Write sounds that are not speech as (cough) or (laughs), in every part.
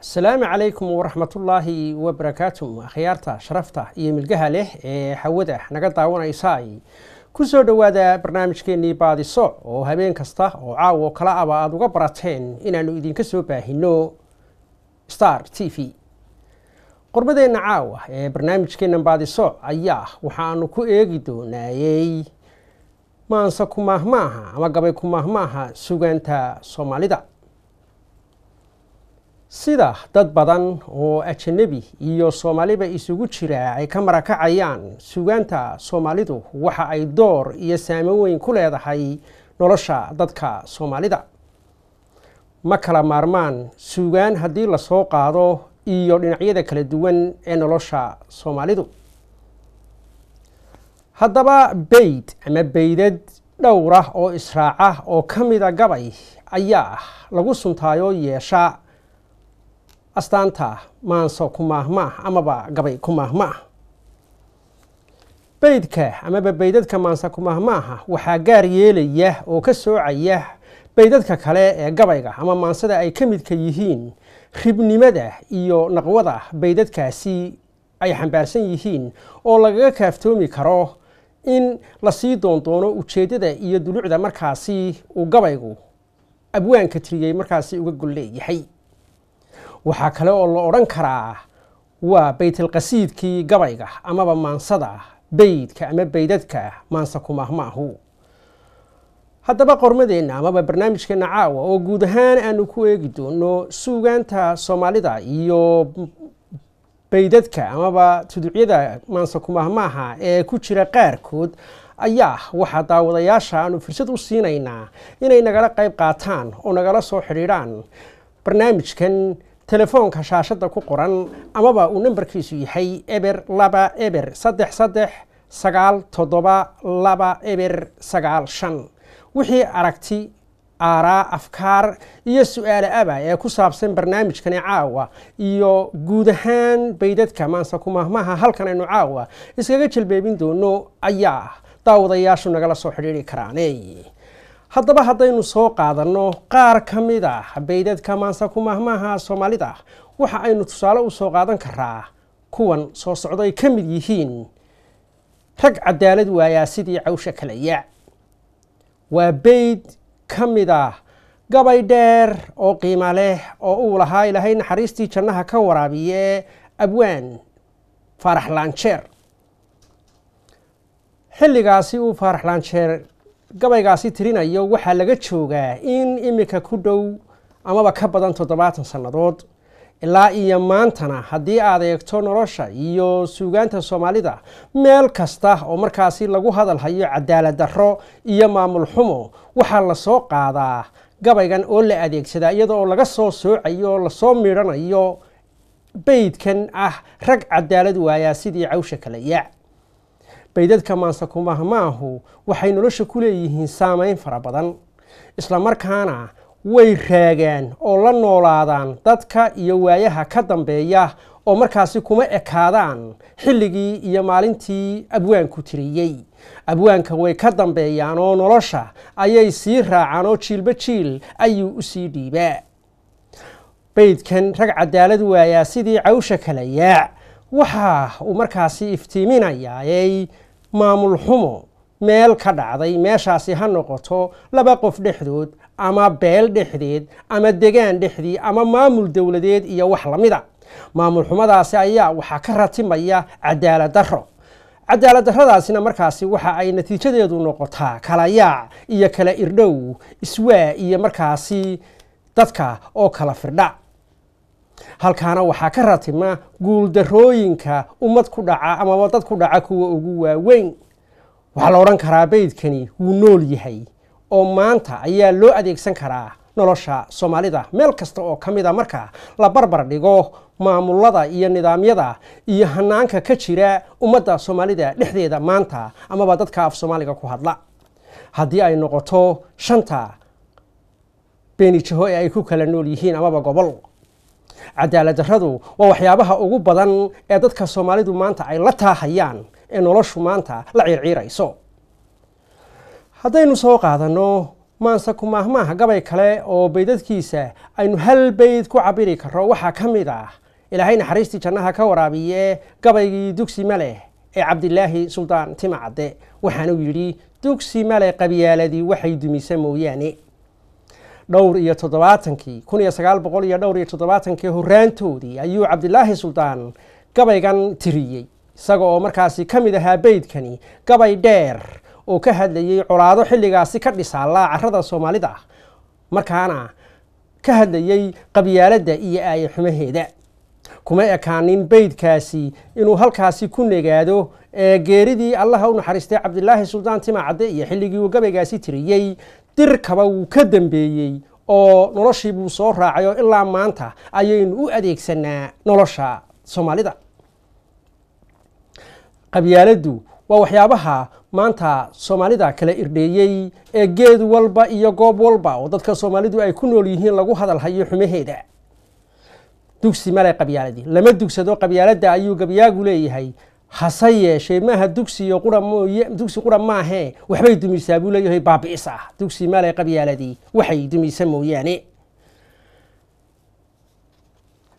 asalaamu calaykum waraxmatullaahi wabarakaatu akhyaarta sharafta iyo milgaha leh ee hawada naga daawanaysa ku soo dhowaada barnaamijkeennii baadiso oo habeen kasta oo caawo kale aba aada uga barateen inaannu idinka soo baahinno star t v qorbadeenna caawa ah ee barnaamijkeennan baadiso ayaa waxaanu ku eegi doonaayey maanse kumaahmaaha ama gabay kumaahmaaha sugaanta soomaalida sida dad badan oo ajanebi iyo soomaaliba isugu jira ay ka marakacayaan sugaanta soomaalidu waxa ay door iyo saamo weyn ku leedahay nolosha dadka soomaalida ma kala maarmaan sugaan haddii lasoo qaado iyo dhinacyada kala duwan ee nolosha soomaalidu haddaba beyd ama beydad dhowr ah oo israaca ah oo ka mida gabay ayaa lagu suntaayo yeesha astaanta maanso ku maahmaah amaba gabay ku maahmaah beydka amaba beydadka maansa ku maahmaaha waxaa gaar yeelaya oo ka soocaya beydadka kale ee gabayga ama maansada ay ka midka yihiin ribnimada iyo naqwada beydadkaasi ay xambaarsan yihiin oo lagaga kaaftoomi karo in lasii doondoono ujeedada iyo dulucda markaasi uu gabaygu abwaanka tiriyey markaasi uga golleeyahay waxaa kale oo la odhan karaa waa baytalqasiidkii gabayga amaba maansada beydka ama baydadka maansa ku maahma haddaba qormadeenna amaba barnaamijkeena caawa oo guud ahaan aanu ku eegi doono suugaanta soomaalida iyo beydadka amaba tuducyada maansa ku maahmaaha ee ku jira qaarkood ayaa waxaa daawadayaasha aanu fursad u siinaynaa inay nagala qayb qaataan oo nagala soo xidhiidhaan barnaamijkan telefoonka shaashadda ku qoran amaba uu nambarkiisu yahay eber laba eber saddex saddex sagaal toddoba laba eber sagaal shan wixii aragti aaraa afkaar iyo su aala aba ee ku saabsan barnaamijkani caawa iyo guud ahaan baydadka maanse kumahmaha halkan aynu caawa iskaga jalbeebin doono ayaa ah. daawadayaashu nagala soo xidhiiri karaane haddaba haddaynu soo qaadanno qaar ka mid ah habaydadka maansa ku soomaalida waxa aynu tusaale u soo qaadan karaa kuwan soo socda ay ka mid yihiin rag cadaalad waayaa sidii cawsha kalaya waa beyd ka mid ah gabay dheer oo qiima leh oo uu lahaa ilaahay naxariistii jannaha ka waraabiye abwaan faarax laanjeer xilligaasi uu faarax laanjeer gabaygaasi tirinayo waxaa laga joogaa in iminka ku dhow amaba ka badan toddobaatan sannadood ilaa iyo maantana haddii aad eegto nolosha iyo suugaanta soomaalida meel kasta oo markaasi lagu hadalhayo cadaalad darro iyo maamul xumo waxaa lasoo qaadaa gabaygan oo la adeegsadaa iyadoo laga soo soocayo lasoo miidhanayo beydkan ah rag cadaalad waayaa sidii cawsha kala yaac baydadka maahu waxay nolosha ku leeyihiin saamayn fara badan islamarkaana way raagaan oo la noolaadaan dadka iyo waayaha ka dambeeya oo markaasi kuma ekaadaan xilligii iyo maalintii abwaanku tiriyey abwaanka way ka dambeeyaan oo nolosha ayay sii raacaan oo jiilba jiil ayuu u sii dhiibaa beydkan rag cadaalad waayaa sidii cawsha kala yaac waxa uu markaasi iftiiminayaa iftiiminayay maamul xumo meel ka dhacday meeshaasi ha noqoto laba qof dhexdood ama beel dhexdeed ama degaan dhexdii ama maamul dowladeed iyo wax lamida maamul xumadaasi ayaa waxaa ka ratimaya cadaalad darro cadaalad darradaasina markaasi waxa ay natiijadeedu noqotaa kala yaac iyo kala irdhow iswaa iyo markaasi dadka oo kala firdha halkaana waxaa ka ratima guuldarooyinka ummad ku dhaca amaba dad ku dhaca kuwa ugu waaweyn waxaa la odhan karaa beydkani wuu nool yahay oo maanta ayaa loo adeegsan karaa nolosha soomaalida meel kasta oo ka mida ah marka la barbar dhigo maamulada iyo nidaamyada iyo hanaanka ka jira ummadda soomaalida dhexdeeda maanta amaba dadka af soomaaliga ku hadla haddii ay noqoto shanta beenijaho ee ay ku kala nool yihiin amaba gobol cadaalad darradu waa waxyaabaha ugu badan ee dadka soomaalidu maanta ay la taahayaan ee noloshu maanta la ciirciirayso haddaynu soo qaadanno maanse kumaahmaah gabay kale oo baydadkiisa aynu hal bayd ku cabiri karro waxaa ka mid ah ilaahay naxariistii jannaha ka waraabiye gabaygii dugsi male ee cabdilaahi suldaan timacadde waxaanu yidhi dugsi male qabyaaladii waxay dumisa mooyaane dhowr iyo toddobaatankii kun iyo sagaal boqol iyo dhowr iyo toddobaatankii horaantoodii ayuu cabdilaahi suldaan gabaygan tiriyey isaga oo markaasi ka mid ahaa beydkani gabay dheer oo ka hadlayay colaado xilligaasi ka dhisaa carada soomaalida markaana ka hadlayey qabyaaladda iyo aaye xumaheeda kuma ekaanin beydkaasi inuu halkaasi ku negaado ee geeridii allaha u naxariistay cabdilaahi suldaan timacadde iyo xilligii uu gabaygaasi tiriyey dirkaba wuu ka dambeeyey oo noloshii buu soo raacay oo ilaa maanta ayaynu u adeegsanaa nolosha soomaalida qabyaaladdu waa waxyaabaha maanta soomaalida kala irdheeyey ee geed walba iyo goob walba oo dadka soomaalidu ay ku nool yihiin lagu hadalhayo xumaheeda dugsi male qabyaaladii lama dugsado qabyaaladda ayuu gabyaagu leeyahay hase eh, yeeshee maaha dugsiyo qura dugsi qura maahee eh. waxbay dumisaa buu leeyahay baabi'is ah dugsi maalay qabyaaladii waxay dumisa mooyaane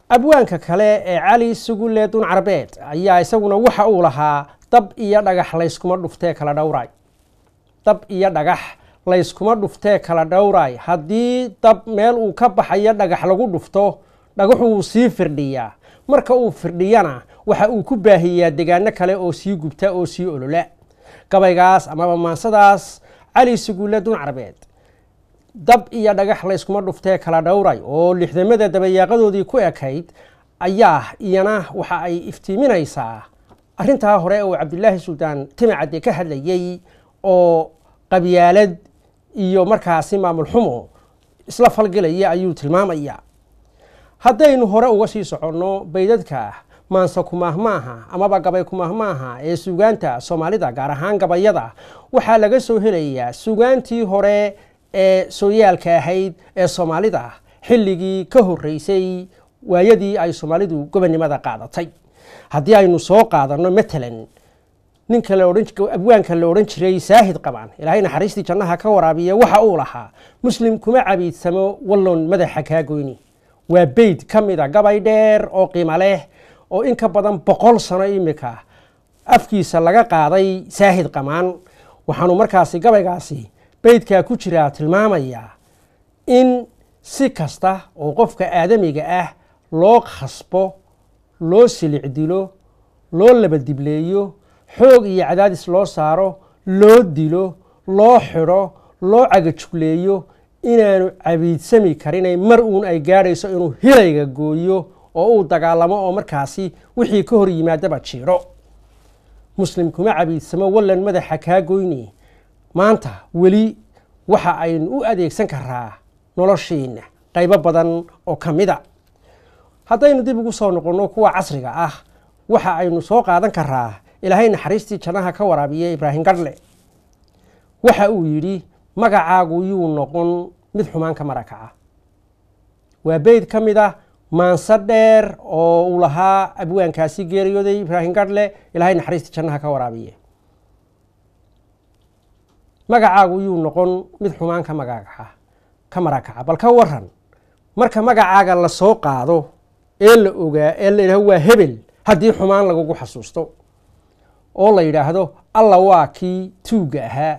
abwaanka kale ee cali sugulle dun carbeed ayaa isaguna waxa uu lahaa dab iyo dhagax layskuma dhuftee kala dhowraay dab iyo dhagax layskuma dhuftee kala dhowraay haddii dab meel uu ka baxayo dhagax lagu dhufto dhagaxu wuu sii firdhiyaa marka uu firdhiyana waxa uu ku baahiyaa degaano kale oo sii gubta oo sii olola gabaygaas amaba maansadaas cali suguulle dun carbeed dab iyo dhagax layskuma dhuftee kala dhowray oo lixdamada dabayaaqadoodii ku ekayd ayaa iyana waxa ay iftiiminaysaa arrintaa hore uu cabdilaahi suldaan timicade ka hadlayey oo qabyaalad iyo markaasi maamul xumo isla falgelaya ayuu tilmaamayaa haddaynu hore uga sii soconno baydadka maanse kumaahmaaha amaba gabay kumaahmaaha ee suugaanta soomaalida gaar ahaan gabayada waxaa laga soo helayaa suugaantii hore ee sooyaalka ahayd ee soomaalida xilligii ka horreysay waayadii ay soomaalidu gobonimada qaadatay haddii aynu soo qaadanno matalan ninka abwaanka la odhan jiray saahid qabaan ilaahay naxariistii jannaha ka waraabiya waxa uu lahaa muslim kuma cabiidsamo wallon madaxa kaa goyni waa beyd ka mida gabay dheer oo qiimo leh oo inka badan boqol sano imika ah. afkiisa laga qaaday saahid qamaan waxaanu markaasi gabaygaasi beydkaa ku jiraa tilmaamayaa in si kasta oo qofka aadamiga ah loo khasbo loo silic dilo loo labadibleeyo xoog iyo cadaadis loo saaro loo dilo loo xidho loo cagajugleeyo inaanu cabiidsami karinay mar uun ay gaadhayso inuu hilayga gooyo oo uu dagaalamo oo markaasi wixii ka hor yimaadaba jiiro muslim kuma cabiidsamo wallan madaxa kaa goyne maanta weli waxa aynu u adeegsan karaa noloshiina qaybo badan oo ka mida haddaynu dib ugu soo noqonno kuwa casriga ah waxa aynu soo qaadan karaa ilaahay naxariistii jannaha ka waraabiya ibraahim gadhle waxa uu yidhi magacaagu yuu noqon mid xumaanka marakaca waa beyd ka mid ah maanse dheer oo uu lahaa abwaankaasi geeriyooday ibraahim gadhle ilaahay naxariista jannaha ka waraabiye magacaagu yuu noqon mid xumaan ka magakaxa ka marakaca bal ka waran marka magacaaga la soo qaado ee la ogaa ee la yidhahdo waa hebel haddii xumaan lagugu xasuusto oo la yidhaahdo alla waa kii tuugga ahaa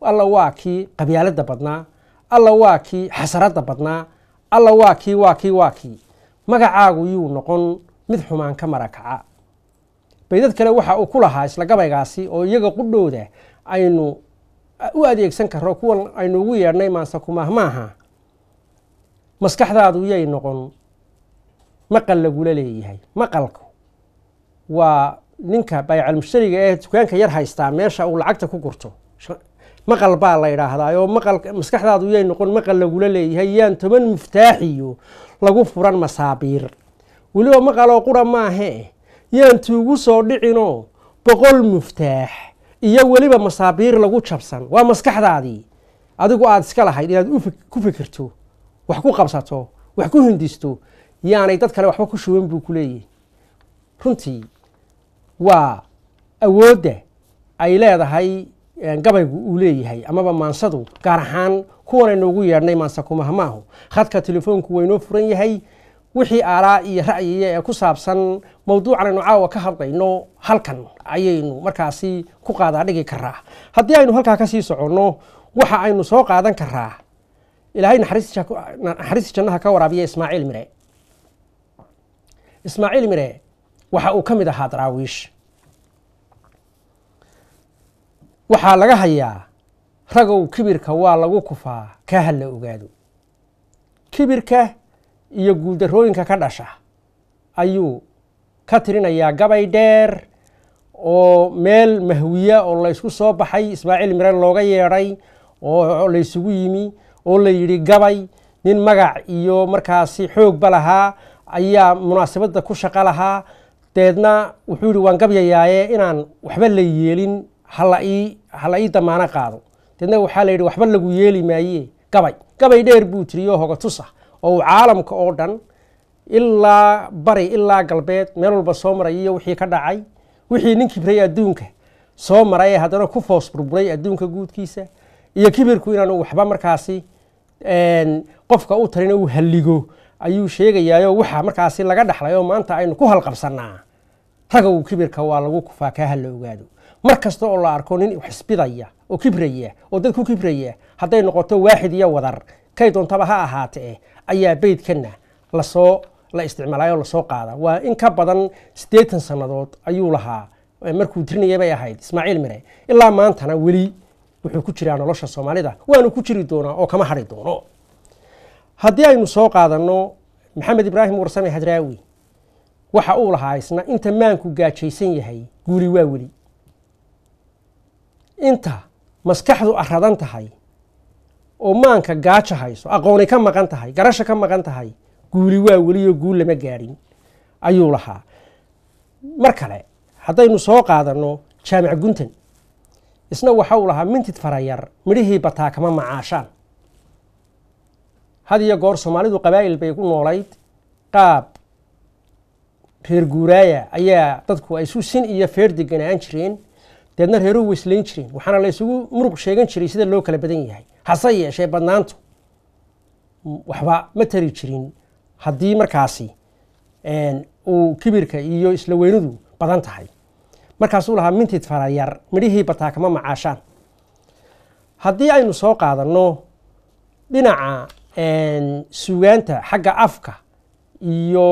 alla waa kii qabyaaladda badnaa alla waa kii xasaradda badnaa alla waa kii waa kii waa kii magacaagu yuu noqon mid xumaan ka marakaca baydad kale waxa uu ku lahaa isla gabaygaasi oo iyaga qudhowda aynu u adeegsan karo kuwan aynu ugu yeedhnay maanse kumaah maaha maskaxdaadu yay noqon maqal lagula leeyahay maqalku waa ninka baycalmushtariga ee dukaanka yar haystaa meesha uu lacagta ku gurto maqal baa la idhaahdaa oo maskaxdaadu yay noqon maqal lagula leeyahay yaan toban miftaaxiyo lagu furan masaabiir weliba maqaloo qura maahe yaan tuugu soo dhicinoo boqol muftaax iyo weliba masaabiir lagu jabsan waa maskaxdaadii adigu aada iska lahayd inaad ku fikirto wax ku qabsato wax ku hindisto yaanay dad kale waxba ku shuban buu ku leeyahy runtii waa awoodda ay leedahay gabaygu uu leeyahay amaba maansadu gaar ahaan kuwanaynoogu yeedhnay maansa maahu khadka telefoonku waynoo furan yahay wixii aaraa iyo ra'yiya ee ku saabsan mowduucan aynu caawa ka hadlayno halkan ayaynu markaasi ku qaadaadhigi karaa haddii aynu halkaa kasii soconno waxa aynu soo qaadan karaa ilaahay naxariista jannaha ka waraabiya ismaaciil mire ismaaciil mire waxa uu ka mid ahaa daraawiish waxaa laga hayaa ragow kibirka waa lagu kufaa ka hala ogaado kibirka iyo guuldarrooyinka ka dhasha ayuu ka tirinayaa gabay dheer oo meel mahwiya oo laysku soo baxay ismaaciil imreen looga yeedhay oo laysugu yimi oo la yidhi gabay nin magac iyo markaasi xoogba lahaa ayaa munaasabadda ku shaqo lahaa deedna wuxuu yidhi waan gabyayaaye inaan waxba la yeelin hala ii hala ii damaano qaado deedna waxaa la yidhi waxba lagu yeeli maaye gabay gabay dheer buu jiriyoo hogatusa oo uu caalamka oo dhan ilaa bari ilaa galbeed meel walba soo maray iyo wixii ka dhacay wixii nin kibray adduunka soo maray ee haddana ku foos burburay adduunka guudkiisa iyo kibirku inaanu waxba markaasi qofka u tarin uu halligo ayuu sheegayaayoo waxa markaasi laga dhaxlay oo maanta aynu ku halqabsannaa ragow kibirka waa lagu kufaa kaa ha la ogaado mar kasta oo la arko nin xisbidaya oo kibraya oo dad ku kibraya hadday noqoto waaxid iyo wadar kay doontaba ha ahaatee ayaa beydkana lasoo la isticmaalayo lasoo qaada waa in ka badan siddeetan sannadood ayuu lahaa markuu tirinaya bay ahayd ismaaciil mire ilaa maantana weli wuxuu ku jiraa nolosha soomaalida waanu ku jiri doonaa oo kama hadhi doono haddii aynu soo qaadanno maxamed ibraahim warsame hadraawi waxa uu lahaa isna inta maanku gaajaysan yahay guuli waa weli inta maskaxdu aradan tahay oo maanka gaaja hayso aqooni ka maqan tahay garasha ka maqan tahay guuli waa weliyo guul lama gaadhin ayuu lahaa mar kale haddaynu soo qaadanno jaamic guntan isna waxa uu lahaa mintid farayar midhihii bataa kama macaashaan had iyo goor soomaalidu qabaa'il bay ku noolayd qaab reer guuraaya ayaa dadku ay su sin iyo feer deganaan jireen deedna reeruhu way islayn jireen waxaana la isugu muruq sheegan jiray sida loo kala badan yahay hase yeeshee badnaantu waxba ma tari jirin haddii markaasi uu kibirka iyo isla weynidu badan tahay markaasuu lahaa mintid farayar midhihii bataa kama macaashaan haddii aynu soo qaadanno dhinaca sugaanta xagga afka iyo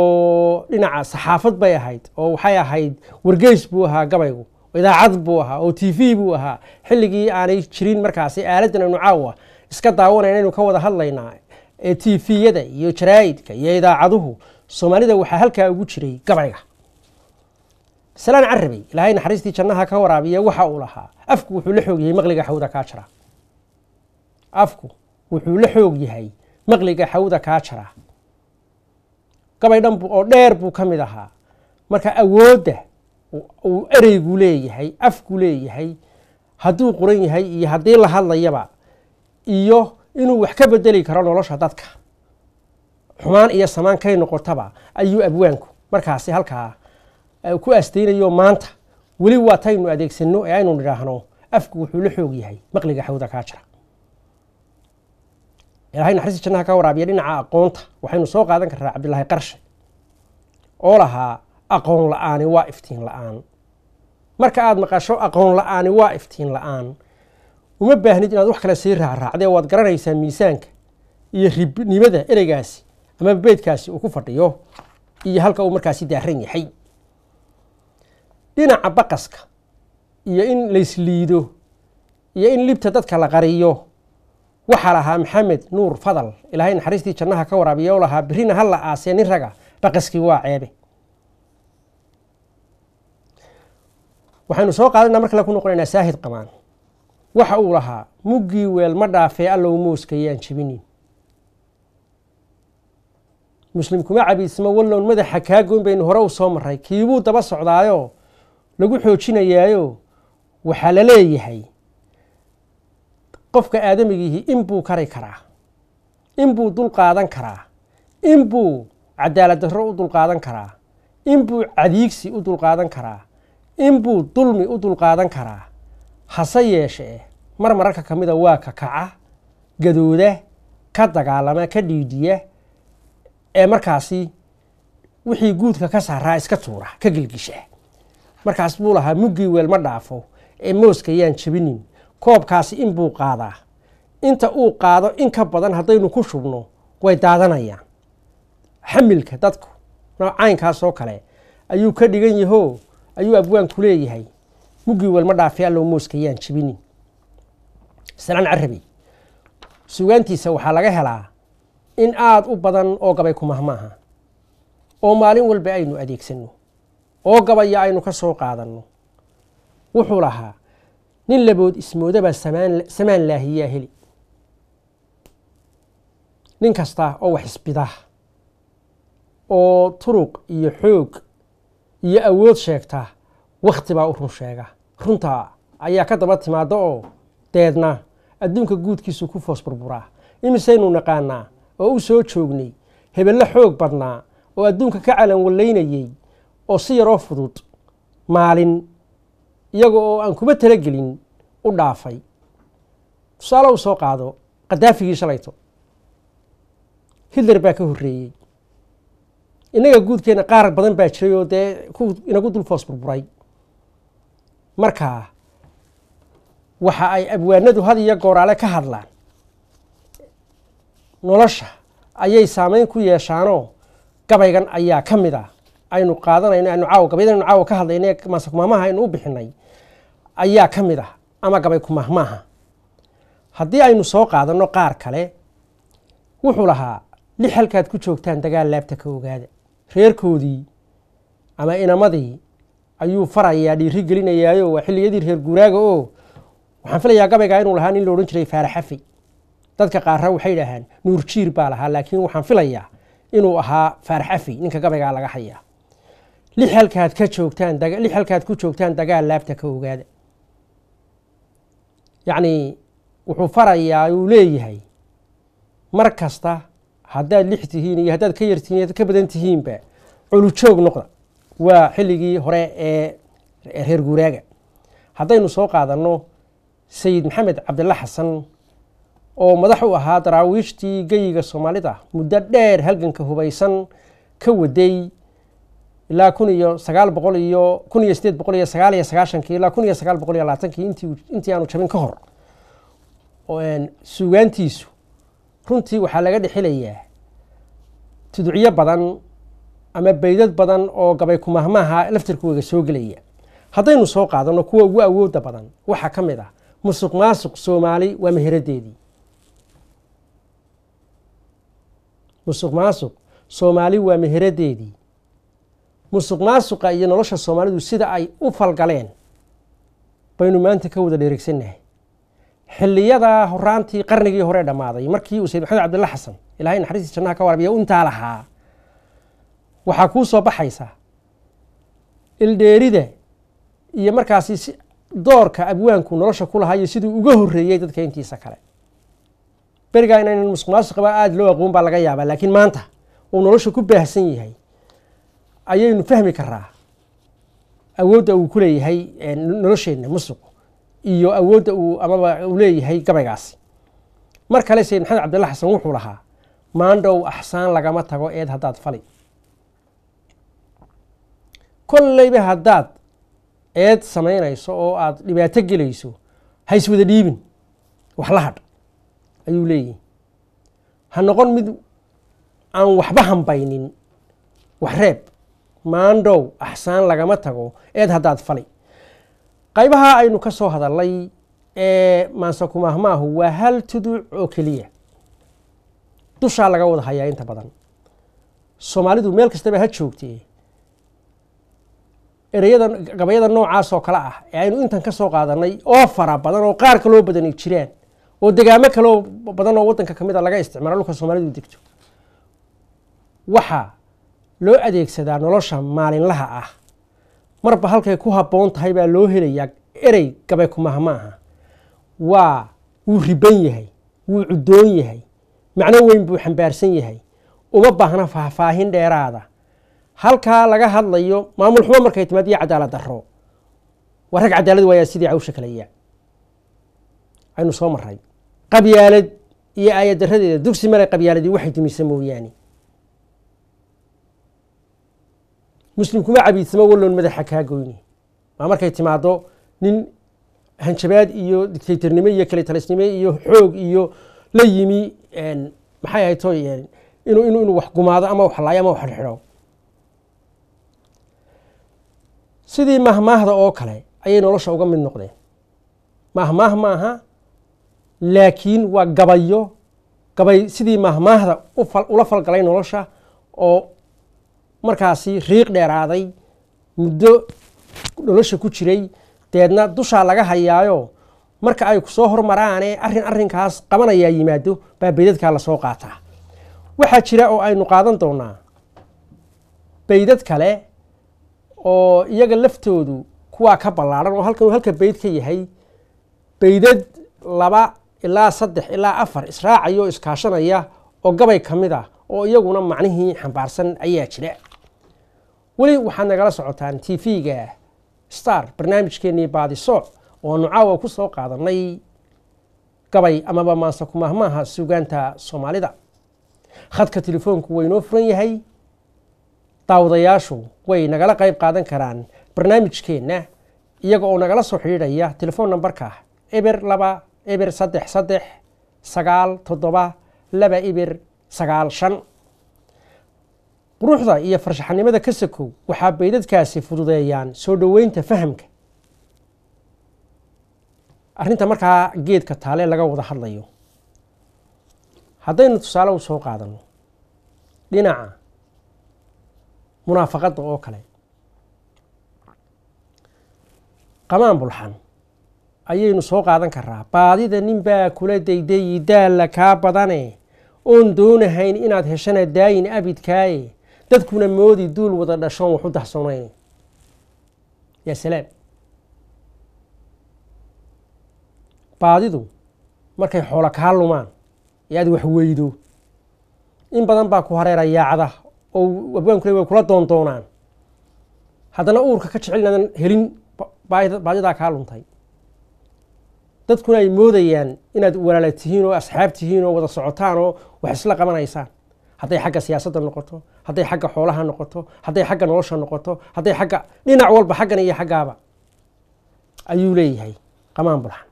dhinaca saxaafad bay ahayd oo waxay ahayd wargeys buu ahaa gabaygu idaacad buu ahaa oo t v buu ahaa xilligii aanay jirin markaasi aaladan aynu caawa iska daawanayna aynu ka wada hadlaynaa ee t v-yada iyo jaraa'idka iyo idaacaduhu soomaalida waxaa halkaa ugu jiray gabayga salaan carabey ilaahay naxariistii jannaha ka waraabiya waxa uu lahaa afku wuxuu la xoog yahay maqliga xawda kaa jara afku wuxuu la xoog yahay maqliga xawda kaa jara gabay dhan oo dheer buu ka mid ahaa marka awoodda uu ereygu leeyahay afku leeyahay hadduu qoran yahay iyo haddii la hadlayaba iyo inuu wax ka bedeli karo nolosha dadka xumaan iyo samaan kay noqotaba ayuu abwaanku markaasi halkaa ku asteynayo maanta weli waataynu taynu adeegsano ee aynu nidhaahno afku wuxuu la xoog yahay maqliga xawda kaa jira ilaahay naxariista jannaha ka waraabiya dhinaca aqoonta waxaynu soo qaadan karnaa cabdilaahi qarshe oo lahaa aqoon la-aani waa iftiin la-aan marka aad maqasho aqoon la-aani waa iftiin la-aan uma baahnid inaad wax kale sii raaraacdee waad garanaysaa miisaanka iyo ribnimada ereygaasi ama beydkaasi uu ku fadhiyo iyo halka uu markaasi daaran yahay dhinaca baqaska iyo in laysliido iyo in libta dadka la qariyo waxaa lahaa maxamed nuur fadal ilaahay naxariistii jannaha ka waraabiya u lahaa birrina ha la aasee nin raga baqaskii waa ceebe waxaynu soo qaadanaa marka ku noqonayna saahid qamaan waxa uu lahaa muggii weel ma dhaafee allow mooskayaan jebinin muslim kuma cabiismo wallown madaxa kaa kaagoyn baynu hore u soo marray kiibuu daba socdaayoo lagu xoojinayaayo waxaa la leeyahay qofka aadamigiihi in buu kari karaa inbuu dul qaadan karaa inbuu cadaalad darro u dulqaadan karaa inbuu cadiigsi u dulqaadan karaa inbuu dulmi u dulqaadan karaa hase yeeshee mar mararka ka mida waa ka kaca gadooda ka dagaalama ka dhiidhiya ee markaasi wixii guudka ka saaraa iska tuura ka gelgisha markaas buu lahaa muggii weel ma dhaafo ee mooska yaan jabinin koobkaasi inbuu qaadaa inta uu qaado in ka badan haddaynu ku shubno way daadanayaan xamilka dadku noocaynkaasoo kale ayuu ka dhigan yahoo ayuu abwaanku leeyahay mugii welma dhaafe allow mooska yaan jibinin sanaan carabi sugaantiisa waxaa laga helaa in aada u badan oo gabay kumahmaaha oo maalin walba aynu adeegsanno oo gabaya aynu ka soo qaadanno wuxuu lahaa nin labood ismoodabaa samaan laahiyaa heli nin kasta oo wax isbidah oo turuq iyo xoog iyo awood sheegta wakhti baa u run sheega runtaa ayaa ka daba timaada oo deedna adduunka guudkiisu ku foos burburaa imisaynu naqaanaa oo u soo joognay hebello xoog badnaa oo adduunka ka calan oo si yaroo fudud maalin iyaga oo aan kuma talagelin u dhaafay tusaale u soo qaado qadaafigii shalayto hitler baa ka horreeyey innaga guudkeena qaar badan baa jiray oo dee inagu dul foos burburay marka waxa ay abwaanadu had iyo gooraale ka hadlaan nolosha ayay saameyn ku yeeshaanoo gabaygan ayaa ka mid a ah. aynu qaadanayno aynu caawa gabaydan aynu caawa ka hadlayna maase kumaahmaha aynu u bixinay ayaa ka mid ah ama gabay kumaahmaaha haddii aynu soo qaadanno qaar kale wuxuu lahaa lix halkaad ku joogtaan dagaal laabta ka ogaada reerkoodii ama inamadii ayuu farayaa dhiiri gelinayaayo waa xilliyadii reer guuraaga oo waxaan filayaa gabayga inuu lahaa nin lo odhan jiray faarxafi dadka qaarra waxay dhahaan nuurjiir baa lahaa laakiin waxaan filayaa inuu ahaa faaraxafi ninka gabaygaa laga hayaa lix halkaad ka joogtaan lix halkaad ku joogtaan dagaal laabta ka ogaada yacnii wuxuu farayaa uu leeyahay mar kasta haddaad lix tihiin iyo haddaad ka yar tihiin ka badan tihiinba culujoog noqda waa xilligii hore ee reer guuraaga haddaynu soo qaadanno sayid maxamed cabdilla xasan oo madax u ahaa daraawiishtii geyiga soomaalida muddo dheer halganka hubaysan ka waday ilaa kun iyo sagaal boqol iyo kun iyo sideed boqol iyo sagaal iyo sagaashankii ilaa kun iyo sagaal boqol iyo labaatankii intii aanu jabin ka hor suugaantiisu runtii waxaa laga dhexilayaa tuducyo badan ama baydad badan oo gabay kumahmaaha laftirkooga soo gelaya haddaynu soo qaadano kuwa ugu awooda badan waxaa ka mid ah musuq maasuq soomaali waa meheradeedii musuq maasuq soomaali waa meheradeedii musuq maasuqa iyo nolosha soomaalidu sida ay u falgaleen baynu maanta ka wada dhereegsannahay xiliyada horaantii qarnigii hore dhammaaday markii uu sayid maxamed cabdilla xasan ilahay naxariistii jannaha ka warbiya intaa lahaa waxaa kuu soo baxaysa ildheerida iyo markaasi si doorka abwaanku nolosha ku lahaa iyo siduu uga horreeyey dadka intiisa kale berigaa inaynan musuqmaasuq qabaa aada loo aqoon baa laga yaabaa laakiin maanta uu nolosha ku baahsan yahay ayaynu fahmi karaa awoodda uu ku leeyahay nolosheenna musuq iyo awoodda uu amaba u leeyahay gabaygaasi mar kale sayid maxamed cabdilla xasan wuxuu lahaa maandhow axsaan lagama tago eed haddaad fali kolleyba haddaad eed samaynayso oo aad dhibaato gelayso ha iswada dhiibin wax la hadh ayuu leeyihi ha noqon mid aan waxba hambaynin wax reeb maandhow axsaan lagama tago eed haddaad fali qaybaha aynu ka soo hadalay ee maanse kumaahmaahu waa hal tuduc oo keliya dushaa laga wada hayaa inta badan soomaalidu meel kastaba ha joogtee ereyada gabayada noocaas oo kale ah ee aynu intan ka soo qaadanay oo fara badan oo qaar kaloo badanay jiraan oo degaamo kaloo badan oo waddanka ka mid a ah laga isticmaalo dhulka soomaalidu degto waxaa loo adeegsadaa nolosha maalinlaha ah marba halkay ku habboon tahay baa loo helayaa erey gabay kumaha ma aha waa wuu riban yahay wuu cuddoon yahay macno weyn buu xambaarsan yahay uma baahna faahfaahin dheeraada halkaa laga hadlayo maamul xumo markay timaad iyo cadaalad darro waa rag cadaalad waayaa sidii cawsha kaleya aynu soo maray qabyaalad iyo aayad daradeeda dugsi male qabyaaladii waxay dumisa mooyaane muslim kuma cabiidsamo walloon madaxa kaa goyni maa markay timaado nin hanjabaad iyo dictatornimo iyo kalitalisnimo iyo xoog iyo la yimi maxay ahayd toy inuu inuu wax gumaado ama wax laayo ama wax xidho sidii mahmaahda oo kale ayay nolosha uga mid noqdeen mahmaah maaha laakiin waa gabayo gabay sidii mahmaahda ula falgalay nolosha oo markaasi riiq dheeraaday muddo nolosha ku jiray deedna dushaa laga hayaayo marka ay kusoo hormaraane arin arinkaas qabanayaa yimaado baa baydadkaa lasoo qaataa waxaa jira oo aynu qaadan doonaa baydad kale oo iyaga laftoodu kuwaa ka ballaadhan oo halkan halka bayd ka yahay baydad laba ilaa saddex ilaa afar israacaya iskaashanaya oo gabay ka mid ah oo iyaguna macnihii xambaarsan ayaa jira weli waxaad nagala socotaan t v ga star barnaamijkeenii baadisooc ooanu caawa ku soo qaadanay gabay amaba maanse kumaahmaaha suugaanta soomaalida khadka telefoonku waynoo furan yahay daawadayaashu way nagala qayb qaadan karaan barnaamijkeenna iyaga oo nagala soo xidhiidhaya telefoon nambarka eber laba eber saddex saddex sagaal toddoba laba eber sagaal shan quruxda iyo farshaxanimada kasakow waxaa baydadkaasi fududeeyaan soo dhoweynta fahamka arrinta markaa geedka taale laga wada hadlayo haddaynu tusaale u soo qaadanno dhinaca munaafaqadda oo kale qamaan bulxan ayaynu soo qaadan karaa baadida nin baa kula daydayi daalla kaa badane oon doonahayn inaad heshana daayin abidkaaye dadkuna moodi duul wada dhashoon wax u daxsoonayn yaa salaam baadidu markay xoolo kaa lumaan ee aad wax weydo in badan baa ku hareera yaacda oo abwaankule way kula doondoonaan haddana uurka ka jecel inaadan helin baadidaa kaa luntay dadkuna ay moodayaan inaad walaala tihiin oo asxaab tihiin oo wada socotaan oo wax isla qabanaysaan hadday xagga siyaasadda noqoto hadday xagga xoolaha noqoto hadday xagga nolosha noqoto hadday xagga dhinac walba xaggan iyo xaggaaba ayuu leeyahay qamaan burxan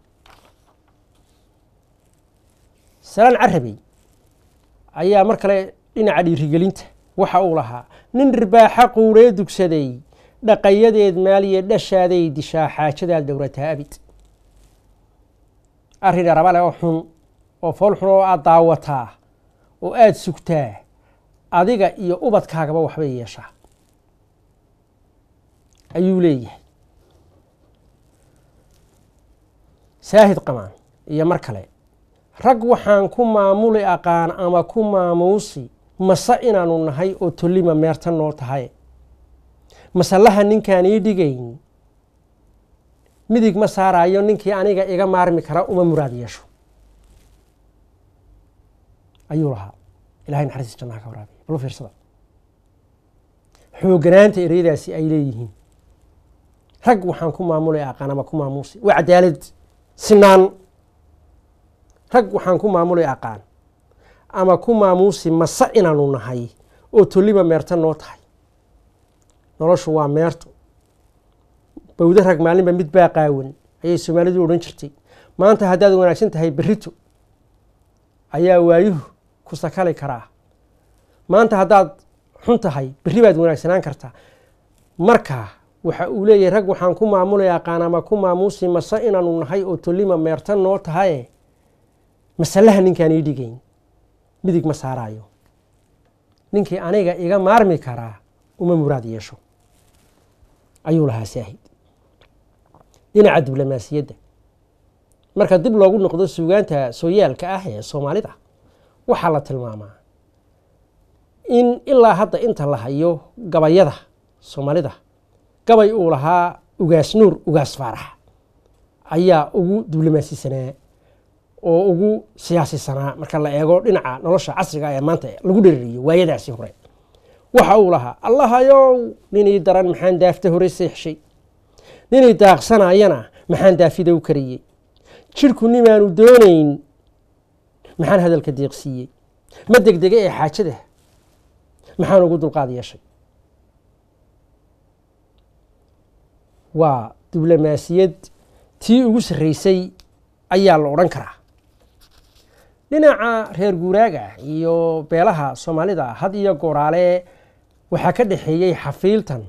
salaan carabey ayaa mar kale dhinaca dhiirigelinta waxa uu lahaa nin ribaaxa quuree dugsaday dhaqayadeed maaliya dhashaaday dishaa xaajadaad dhowrataa abid arrin arabale oo xun oo fool xun oo aad daawataa oo aada sugtaa adiga iyo ubadkaagaba waxbay yeeshaa ayuu leeyahay saahid qamaan iyo mar kale rag waxaan ku maamuli aqaan ama ku maamuusi mase inaanu nahay oo tolima meerta noo tahay masalaha ninkaan ii dhigayn midig ma saaraayo ninkii aniga iga maarmi kara uma muraad yeesho ayuu lahaa ilahay naxariistiis jannaha ka waraabiya balu fiirsada xooganaanta ereyadaasi ay leeyihiin rag waxaan ku maamulay aqaan ama ku maamuusi waa cadaalad sinaan rag waxaan ku maamulay aqaan ama ku maamuusi masa inaanu nahay oo toliba meerta noo tahay noloshu waa meerto bawda rag maalinba mid baa qaawan ayay soomaalidu odhan jirtay maanta haddaad wanaagsan tahay berito ayaa waayuhu ku sakali karaa maanta haddaad xun tahay berri baad wanaagsanaan kartaa marka waxa uu leeyahay rag waxaan ku maamulayaa qaanama ku maamuusi mase inaanu nahay oo tolima meerta noo tahaye masalaha ninkaan ii dhigayn midig ma saaraayo ninkii aniga iga maarmi karaa uma muraad yeesho ayuu lahaa saahid dhinaca diblomaasiyadda marka dib loogu noqdo suugaanta sooyaalka ah ee soomaalida waxaa la tilmaamaa in ilaa hadda inta la hayo gabayada soomaalida gabay uu lahaa ugaas nuur ugaas faarax ayaa ugu diblomaasisanaa oo ugu siyaasisanaa marka la eego dhinaca nolosha casriga ah ee maanta lagu dheririyo waayadaasi hore waxa uu lahaa allahayow ninii daran maxaan daafta hore seexshay ninii daaqsanayana maxaan daafidow kariyey jidhku nimaanu doonayn maxaan hadalka deeqsiiyey ma degdega ee xaajada ah. maxaan ugu dulqaad yeeshay waa diblomaasiyad tii ugu sarraysay ayaa la odhan karaa dhinaca reer guuraaga iyo beelaha soomaalida had iyo gooraale waxaa ka dhexeeyey xafiiltan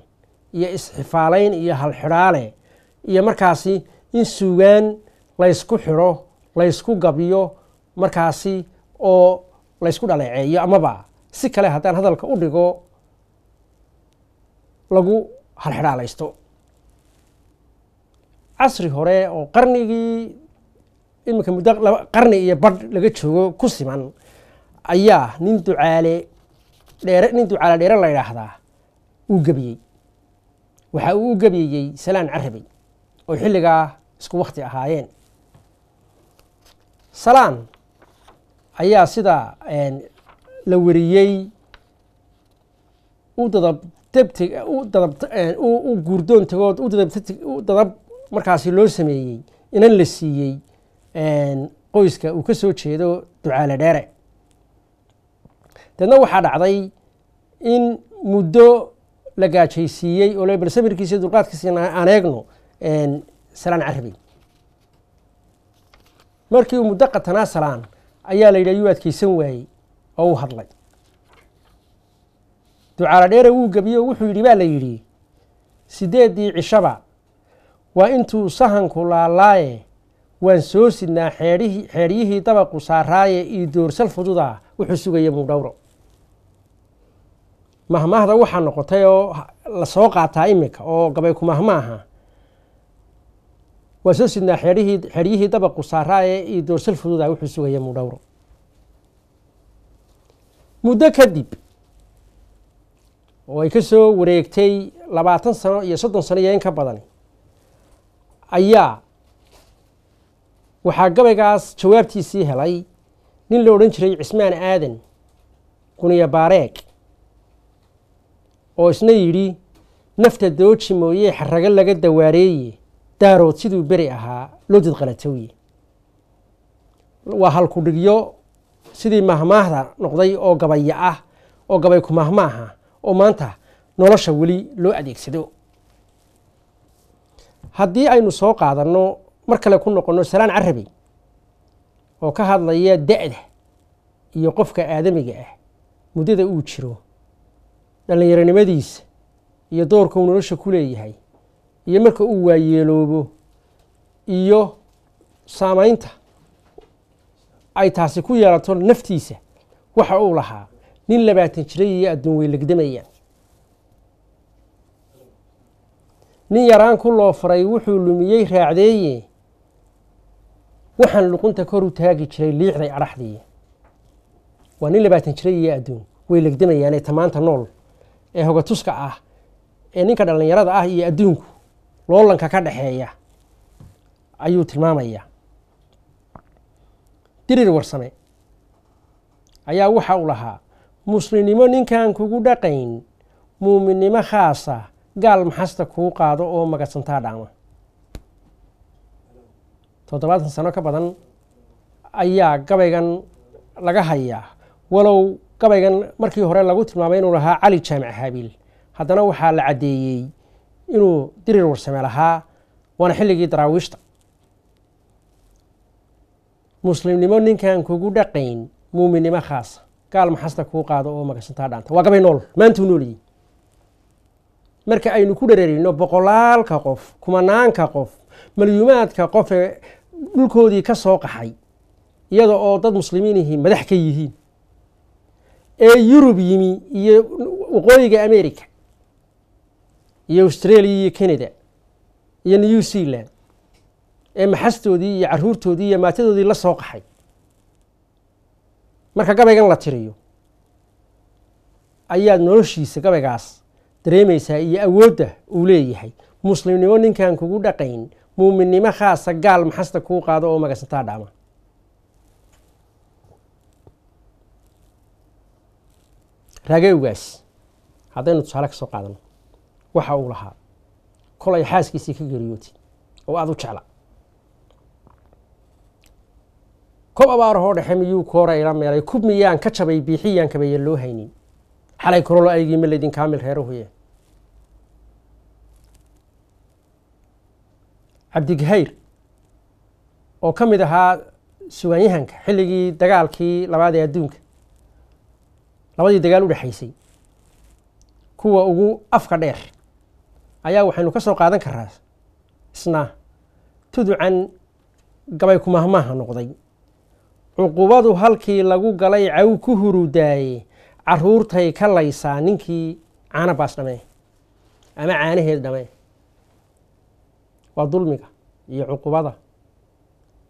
iyo isxifaalayn iyo halxidhaale iyo markaasi in suugaan laysku xidho laysku gabiyo markaasi oo laysku dhaleeceeyo amaba si kale haddaan hadalka u dhigo lagu halxidhaalaysto casri hore oo qarnigii iminka muddo qarni iyo badh laga joogo ku siman ayaa nin ducaale dheere nin ducaale dheere la yidhaahdaa uu gebiyey waxa uu u gebiyeyey salaan carabey oo xilligaa isku wakti ahaayeen salaan ayaa sida la wariyey u dadab debteg u dadab u guurdoon tagood u dadab u dadab markaasi loo sameeyey inan la siiyey qoyska uu ka soo jeedo ducaale dheere deedna waxaa dhacday in muddo la gaajaysiiyey oo bal samirkiisa iyo dulqaadkiisa aan eegno salaan carabi markii uu muddo qatanaa salaan ayaa la yidhi ayuu adkaysan waayey oo u hadlay ducaala dheere wuu gebiyey oo wuxuu yidhi baa la yidhi sideeddii cishaba waa intuu sahanku laalaaye waan soo sidnaa xeeryihii dabaqu saaraaye iyo doorsal fududaa wuxuu sugaya muudhowro mahmaahda waxaa noqotay oo lasoo qaataa iminka oo gabay kumahmaaha waa soo sidnaa xeryihii dabaqu saaraaye iyo doorsal fududa wuxuu sugaya mudhowro muddo kadib oo ay ka soo wareegtay labaatan sano iyo soddon sano iyo in ka badan ayaa waxaa gabaygaas jawaabtiisii helay nin la odhan jiray cismaan aadan guniya baareeg oo isna yidhi nafta dooji mooyee xarago laga dawaareeye daarood siduu beri ahaa loo dadqalatowye waa halkudhigyo sidii mahmaahda noqday oo gabaya ah oo gabay ku mahmaaha ah, oo maanta nolosha weli loo adeegsado haddii aynu soo qaadanno mar kale ku noqonno salaan carabi oo ka hadlaya da-da iyo qofka aadamiga ah muddada uu jiro dhallinyaronimadiisa iyo doorka uu nolosha ku leeyahay iyo marka uu waayeeloobo iyo saamaynta ay taasi ku yeelato naftiisa waxa uu lahaa nin labaatan jiray iyo adduun way legdamayaan nin yaraan ku loo faray wuxuu lumiyey raacdeeye waxaan luqunta kor u taagi jiray liicday adhaxdii waa nin labaatan jiray iyo adduun way legdamayaanee tamaanta nool ee hogatuska ah ee ninka dhallinyarada ah iyo adduunku loolanka ka dhexeeya ayuu tilmaamayaa dirir warsame ayaa waxa uu lahaa muslimnimo ninkan kugu dhaqayn muuminnimo khaasa gaal maxasta kuu qaado oo magacsantaa dhaama toddobaatan sano ka badan ayaa gabaygan laga hayaa walow gabaygan markii hore lagu tilmaamay inuu lahaa cali jaamic haabiil haddana waxaa la caddeeyey inuu dirir warsame lahaa waana xilligii daraawiishta muslimnimo ninkaan kugu dhaqayn muuminnimo khaasa gaal maxasta kuu qaado oo magasantaa dhaanta waa gabay nool maantuu nooliyey marka aynu ku dhararino boqolaalka qof kumanaanka qof malyuumaadka qof ee dhulkoodii ka soo qaxay iyada oo dad muslimiinihii madax ka yihiin ee yurub yimi iyo waqooyiga america iyo australia iyo canada iyo new zealand ee maxastoodii iyo caruurtoodii iyo maatadoodii la soo qaxay marka gabaygan la tiriyo ayaad noloshiisa gabaygaas dareemaysaa iyo awoodda uu leeyahay muslimnimo ninkan kugu dhaqayn muuminnimo khaasa gaal maxasta kuu qaado oo magasantaa dhaama raagowgaas haddaynu tusaale ka soo qaadano waxa uu lahaa kolay xaaskiisii ka geeriyootay oo aada u jecla kob abaarahoo dhexe miyuu koora ila meelay kub miyaan ka jabay biixiyaankabaya loo haynin xalay korolo aygii ma laydin kaamil reerahuye cabdigahayr oo ka mid ahaa sugaanyahanka xilligii dagaalkii labaad ee adduunka labadii dagaal u dhexaysay kuwa ugu afka dheer ayaa waxaynu ka soo qaadan karaa isna tuducan gabay kumahmaaha noqday cuqubadu halkii lagu galay caw ku hurudaaye caruurtay ka laysaa ninkii baas dhamee ama caanaheed dhame waa dulmiga iyo cuqubada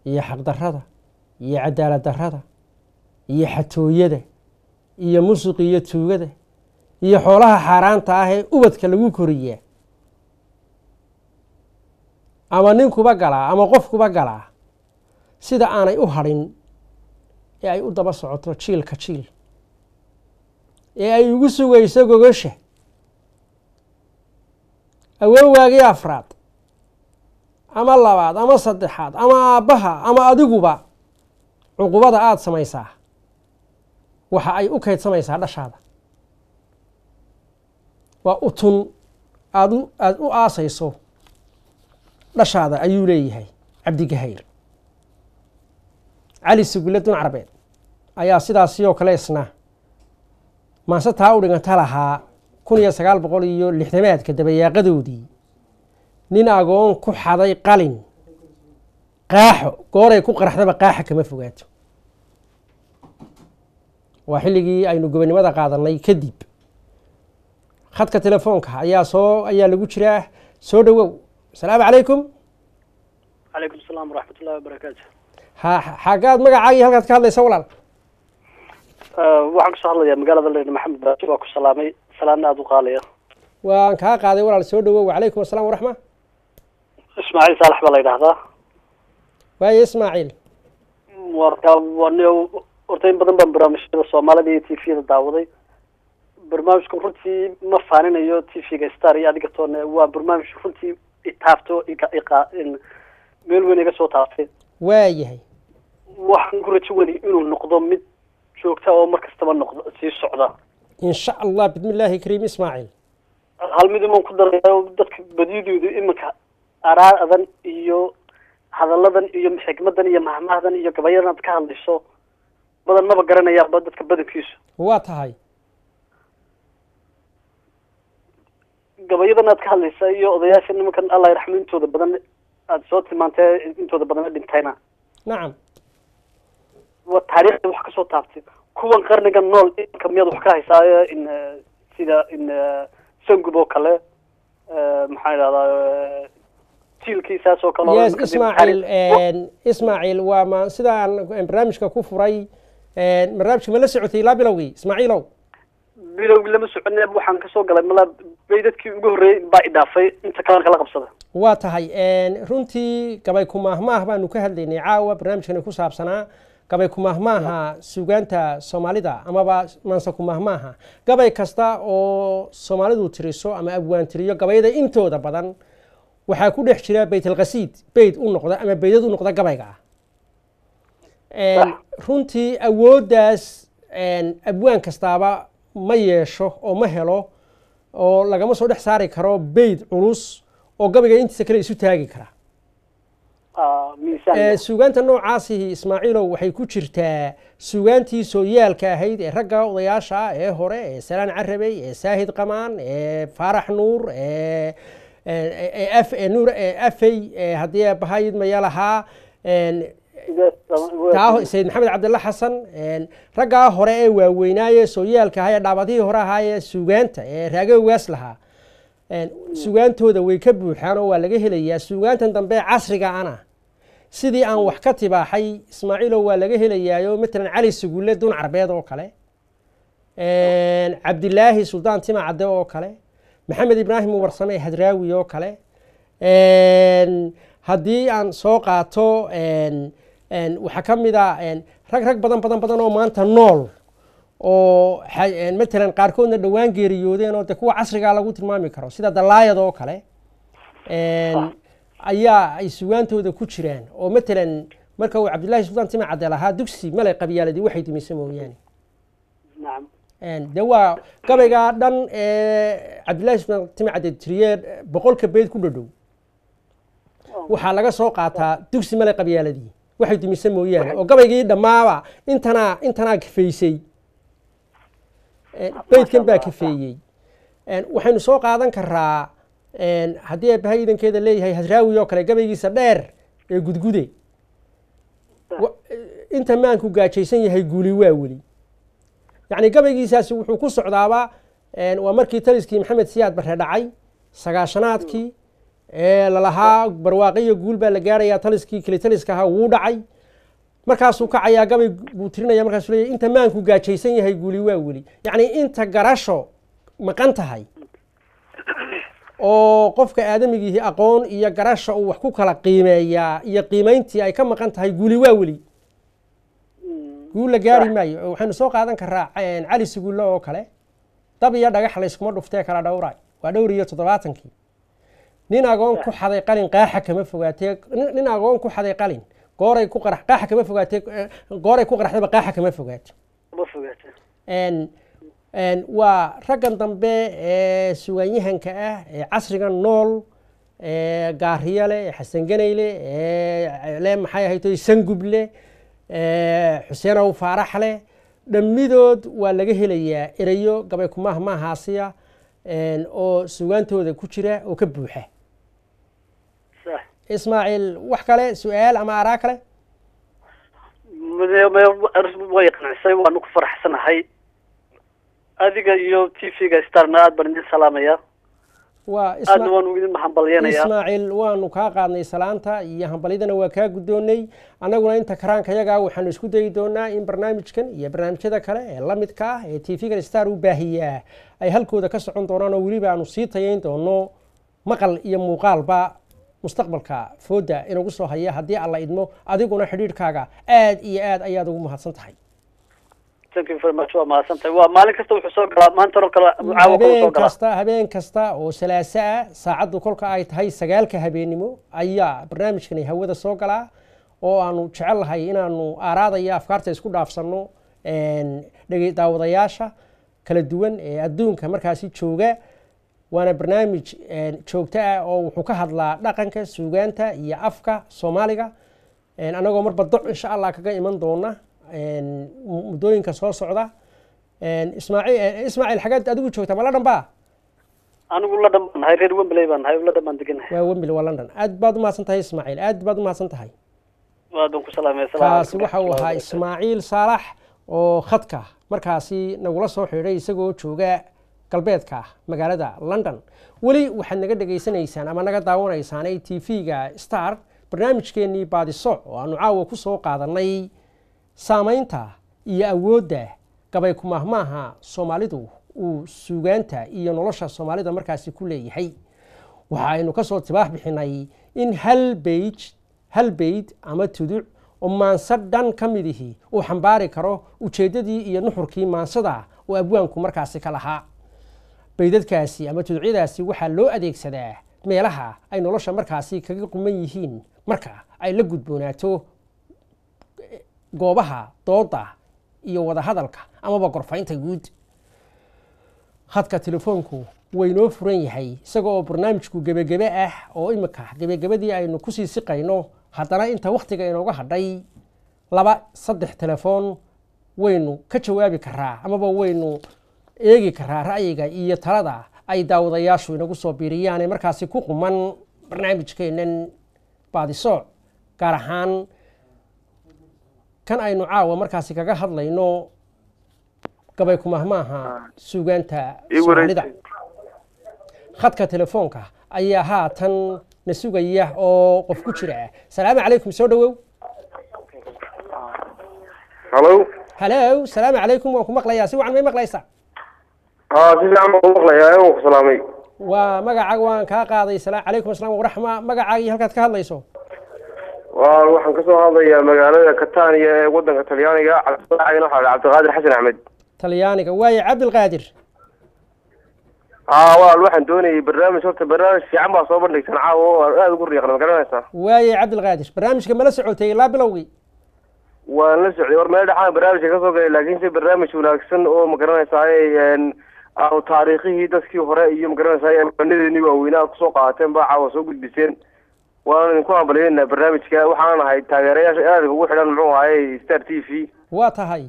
iyo xaqdarrada iyo cadaalad darada iyo xatooyada iyo musuq iyo tuugada iyo xoolaha xaaraanta ahee ubadka lagu koriyaa ama ninkuba galaa ama qofkuba galaa sida aanay u hadhin ee ay u daba socoto jiilka jiil ee ay ugu sugayso gogasha awoowaagii afraad ama labaad ama saddexaad ama aabbaha ama adiguba cuqubada aada samaysaa waxa ay u kaydsamaysaa dhashaada waa utun aad aada u aasayso dhashaada ayuu leeyahay cabdigahayr cali sugule dun carbeed ayaa sidaasi oo kale isna maasetaa u dhiganta lahaa kun iyo sagaal boqol iyo lixdamaadka dabayaaqadoodii nin agoon ku xaday qalin qaaxo gooray ku qaraxdaba qaaxa kama fogaato waa xilligii aynu gobonimada qaadanay kadib khadka telefoonka ayaa soo ayaa lagu jiraa soo dhowow asalaamu calaykum calaykum salaam waraxmat ullahi wabarakaatu ha xagaad magacaagii halkaad ka hadlaysa walaal uh, waxaan kusoo hadlayaa magaalada len maxamed baasi waa ku salaamay salaamna aada u qaalaya waan kaa qaaday walaal soo dhawow wacalaykum assalam waraxma ismaaciil saalax baa la yidhahdaa waayo ismaaciil warka wan horta in badan baan barnaamijyada soomaalida iyo t v-da daawaday barnaamijku runtii ma faaninayo t v-ga star iyo adiga toone waa barnaamij runtii taabto meel weyn iga soo taabtay waayahay waxaan ku rajo wenay inuu noqdo mid joogta oo mar kastaba noqdo sii socda insha allah bismi illaahi kariim ismaaciil hal midumaan ku daray dadka badidoodu imanka araadan iyo hadalladan iyo xikmadan iyo mahmahdan iyo gabayadan aad ka hadlayso badan maba garanayaanba dadka badankiisu waa tahay gabayadan aad ka hadlaysa iyo odayaasha nimankan allah raxmo intooda badan aada soo tilmaantee intooda badana dhintayna nacam waa taariikhda wax kasoo taabtay kuwan qarniga nool inka miyaad wax ka haysaa in eh, sida in eh, eh, sangub oo kale maxaa idhahdaa jiilkiisaas oo kale yes ismaaciil ismaaciil waa ma sidaan barnaamijka ku furay barnaamijka ma la socotay ilaa bilowgii ismaaciilow bilowgi lama socone waxaan kasoo galay mala bay dadkii ugu horreeyey baa idhaafay inta kalena la qabsada waa tahay runtii gabay kumaahmaah baanu ka hadlaynay caawa barnaamijkan ku saabsanaa gabay kumaahmaaha suugaanta soomaalida amaba maanse kumaahmaaha gabay kasta oo soomaalidu tiriso ama abwaantiriyo gabayada intooda badan waxaa ku dhex jira baytalkhasiid beyd u noqda ama beydad u noqda gabayga ah runtii awooddaas abwaan kastaaba ma yeesho oo ma helo oo lagama soo dhex saari karo beyd culus oo gabayga intiisa kale isu taagi kara suugaanta noocaasihi ismaaciilow waxay ku jirtaa suugaantii sooyaalka ahayd ee ragga odayaasha ah ee hore ee salaan carabey ee saahid qamaan ee faarax nuur ee nuur afey ee haddii bahayid mayalahaa sayid maxamed cabdilla xasan raggaa hore ee waaweynaaye sooyaalka ahaa ee dhaabadihii hore ahaa ee suugaanta ee raagoogaas lahaa sugaantooda way ka buuxaan oo waa laga helayaa sugaantan dambe casriga ana sidii aan wax ka tibaaxay ismaaciilo waa laga helayaayoo matalan cali sugulle dun carbeed oo kale cabdilaahi suldaan tima cadde oo kale maxamed ibraahim warsame hadraawi oo kale haddii aan soo qaato waxaa ka mid a rag rag badan badan badan oo maanta nool oo matalan qaarkoodna dhowaan geeriyoodeen oo de kuwa casrigaa ah lagu tilmaami karo sida dalaayada oo kale ayaa ay sugaantooda ku jiraan oo matalan marka uu cabdillahi sultaan timi cadeel ahaa dugsi male qabyaaladii waxay dumisa mooyaane de waa gabaygaa dhan ee cabdillahi sultaan timi cadeel tiriye boqolka beed ku dhadhow waxaa laga soo qaataa dugsi male qabyaaladii waxay dumise mooyaane oo gabaygii dhammaaba intanaa intanaa kafeysay beydkan baa kafeeyey waxaynu soo qaadan karaa haddii eebaha iidankeeda leeyahay hasraawi oo kale gabaygiisa dheer ee gudgude inta maanku gaajaysan yahay guuli waa weli yacni gabaygiisaasi wuxuu ku socdaaba waa markii taliskii maxamed siyaad barre dhacay sagaashanaadkii lalahaa barwaaqaiyo guul baa la gaarayaa taliskii kelitaliska ahaa wuu dhacay markaasuu kacayaa gabay buu tirinaya markaasuu leeyahy inta maanku gaajaysan yahay guuli waa weli yacni inta garasho maqan tahay oo qofka aadamigiihi aqoon iyo garasho uu wax ku kala qiimeeyaa iyo qiimayntii ay ka maqan tahay guuli waa weli guul la gaari maayo waxaynu soo qaadan karaa cali suguullo oo kale dab iyo dhagax layskuma dhuftee kala dhowray waa dhowr iyo toddobaatankii nin agoon ku xaday qalin qaaxa kama fogaatee nin agoon ku xaday qalin gooray ku qarax qaaxa kama fogaatee gooray ku qaraxdaba qaaxa kama fogaate waa raggan dambe ee sugaanyahanka ah ee casriga nool ee gaariyale ee xasangenayle ee le maxay ahaytoy sanguble ee xuseen aw leh dhammidood waa laga helayaa erayo gabay kumaah maahaasiya oo sugaantooda ku jira oo ka buuxa ismaaciil wax kale su-aal ama araa kale way qancisay waanu ku faraxsanahay adiga iyo t v-ga starna aad baan idin salaamaya wa aadna waanu idin hambalyanaya ismaaciil waanu kaa qaadnay salaanta iyo hambalyadana waa kaa guddoonnay annaguna inta karaanka yagaa ah waxaanu isku dayi doonaa in barnaamijkan iyo barnaamijyada kale ee la midka ah ee t v-gan star u baahiyaa ay halkooda ka socon doonaan oo weliba aanu sii tayayn doono maqal iyo muuqaalba mustaqbalka fooda inagu soo haya haddii aan idmo adiguna xidhiidhkaaga aada iyo aad ayaad ugu mahadsan tahay waa mm, habeen kasta habeen kasta oo salaaso ah saacaddu kolka ay tahay sagaalka habeenimo ayaa barnaamijkani hawada soo galaa oo aanu jecel lahay inaanu aaraadaya afkaarta isku dhaafsanno daawadayaaha kala duwan ee adduunka markaasi jooga waana barnaamij joogto ah oo wuxuu ka hadlaa dhaqanka suugaanta iyo afka soomaaliga anagoo marba doc insha allah kaga iman doona muddooyinka soo socda ismaaciil xagaad adigu joogtaa ma london ba anigu london baan nahay reer wembley baan nahay london baan deganahay waa wembley waa london aad baad umahadsan tahay ismaaciil aad baad umahadsan tahay waadan ku kaasi waxa uu ahaa ismaaciil saalax oo khadka markaasi nagula soo xidhay isagoo jooga galbeedka magaalada london weli waxaad naga dhegaysanaysaan ama naga daawanaysaan a t v-ga star barnaamijkeennii baadiso oo aanu caawa ku soo qaadannay saamaynta iyo awoodda gabay kumaahmaaha soomaalidu uu suugaanta iyo nolosha soomaalida markaasi ku leeyahay waxa aynu ka soo tibaax bixinay in hal beij hal beyd ama tuduc oo maanso dhan ka midihi uu xambaari karo ujeeddadii iyo nuxurkii maansada oo abwaanku markaasi ka lahaa baydadkaasi ama judcyadaasi waxaa loo adeegsadaa meelaha ay nolosha markaasi kaga quman yihiin marka ay la gudboonaato eh, goobaha dooda iyo wadahadalka amaba gorfaynta guud hadka telefoonku waynoo furan yahay isaga oo barnaamijku gebagebe ah oo imika gebagebadii aynu kusii siqayno haddana inta wakhtiga inooga hadhay laba saddex telefoon waynu ka jawaabi karaa amaba waynu eegi karaa ra'yiga iyo talada ay daawadayaashu inagu soo biiriyaane markaasi ku quman barnaamijkeenan baadisooc gaar ahaan kan aynu caawa markaasi kaga hadlayno gabay kumahmaaha suugaanta soomaalida khadka telefoonka ayaa haatan na sugaya oo qof ku jira salaamu calaykum soo dhowow halo halo salaamu calaykum waan ku maqlayaa si wacan may maqlaysaa Ah, waa magacaaga waan kaa qaaday sala calaykum asalaam waraxma magacaaga halkaad ka hadlayso waxaan kasoo hadlayaa magaalada katania ee wadanka talyaaniga waa cabdiqaadir xasan axmed talyaaniga waaye cabdilqaadir ah, a waxaan doonayay barnaamij horta barnaamij fiican baa soo bandhigtan caawo aada ugu riiqna ma garanaysaa waaye cabdilqaadir barnaamijka mala socotay ilaa bilowgii waan la socday war meel dhexaan barnaamijka kasoo galay laakiin si barnaamij wanaagsan oo ma aanu taariikhihii dadkii hore iyo magaranaysaa muqanadeeni waaweynaa kusoo qaateen ba caawa soo gudbiseen waana idinku hambalyeynaa barnaamijka waxaan ahay taageerayaasha aadka ugu xidhan muxuu ahaye star t v waa tahay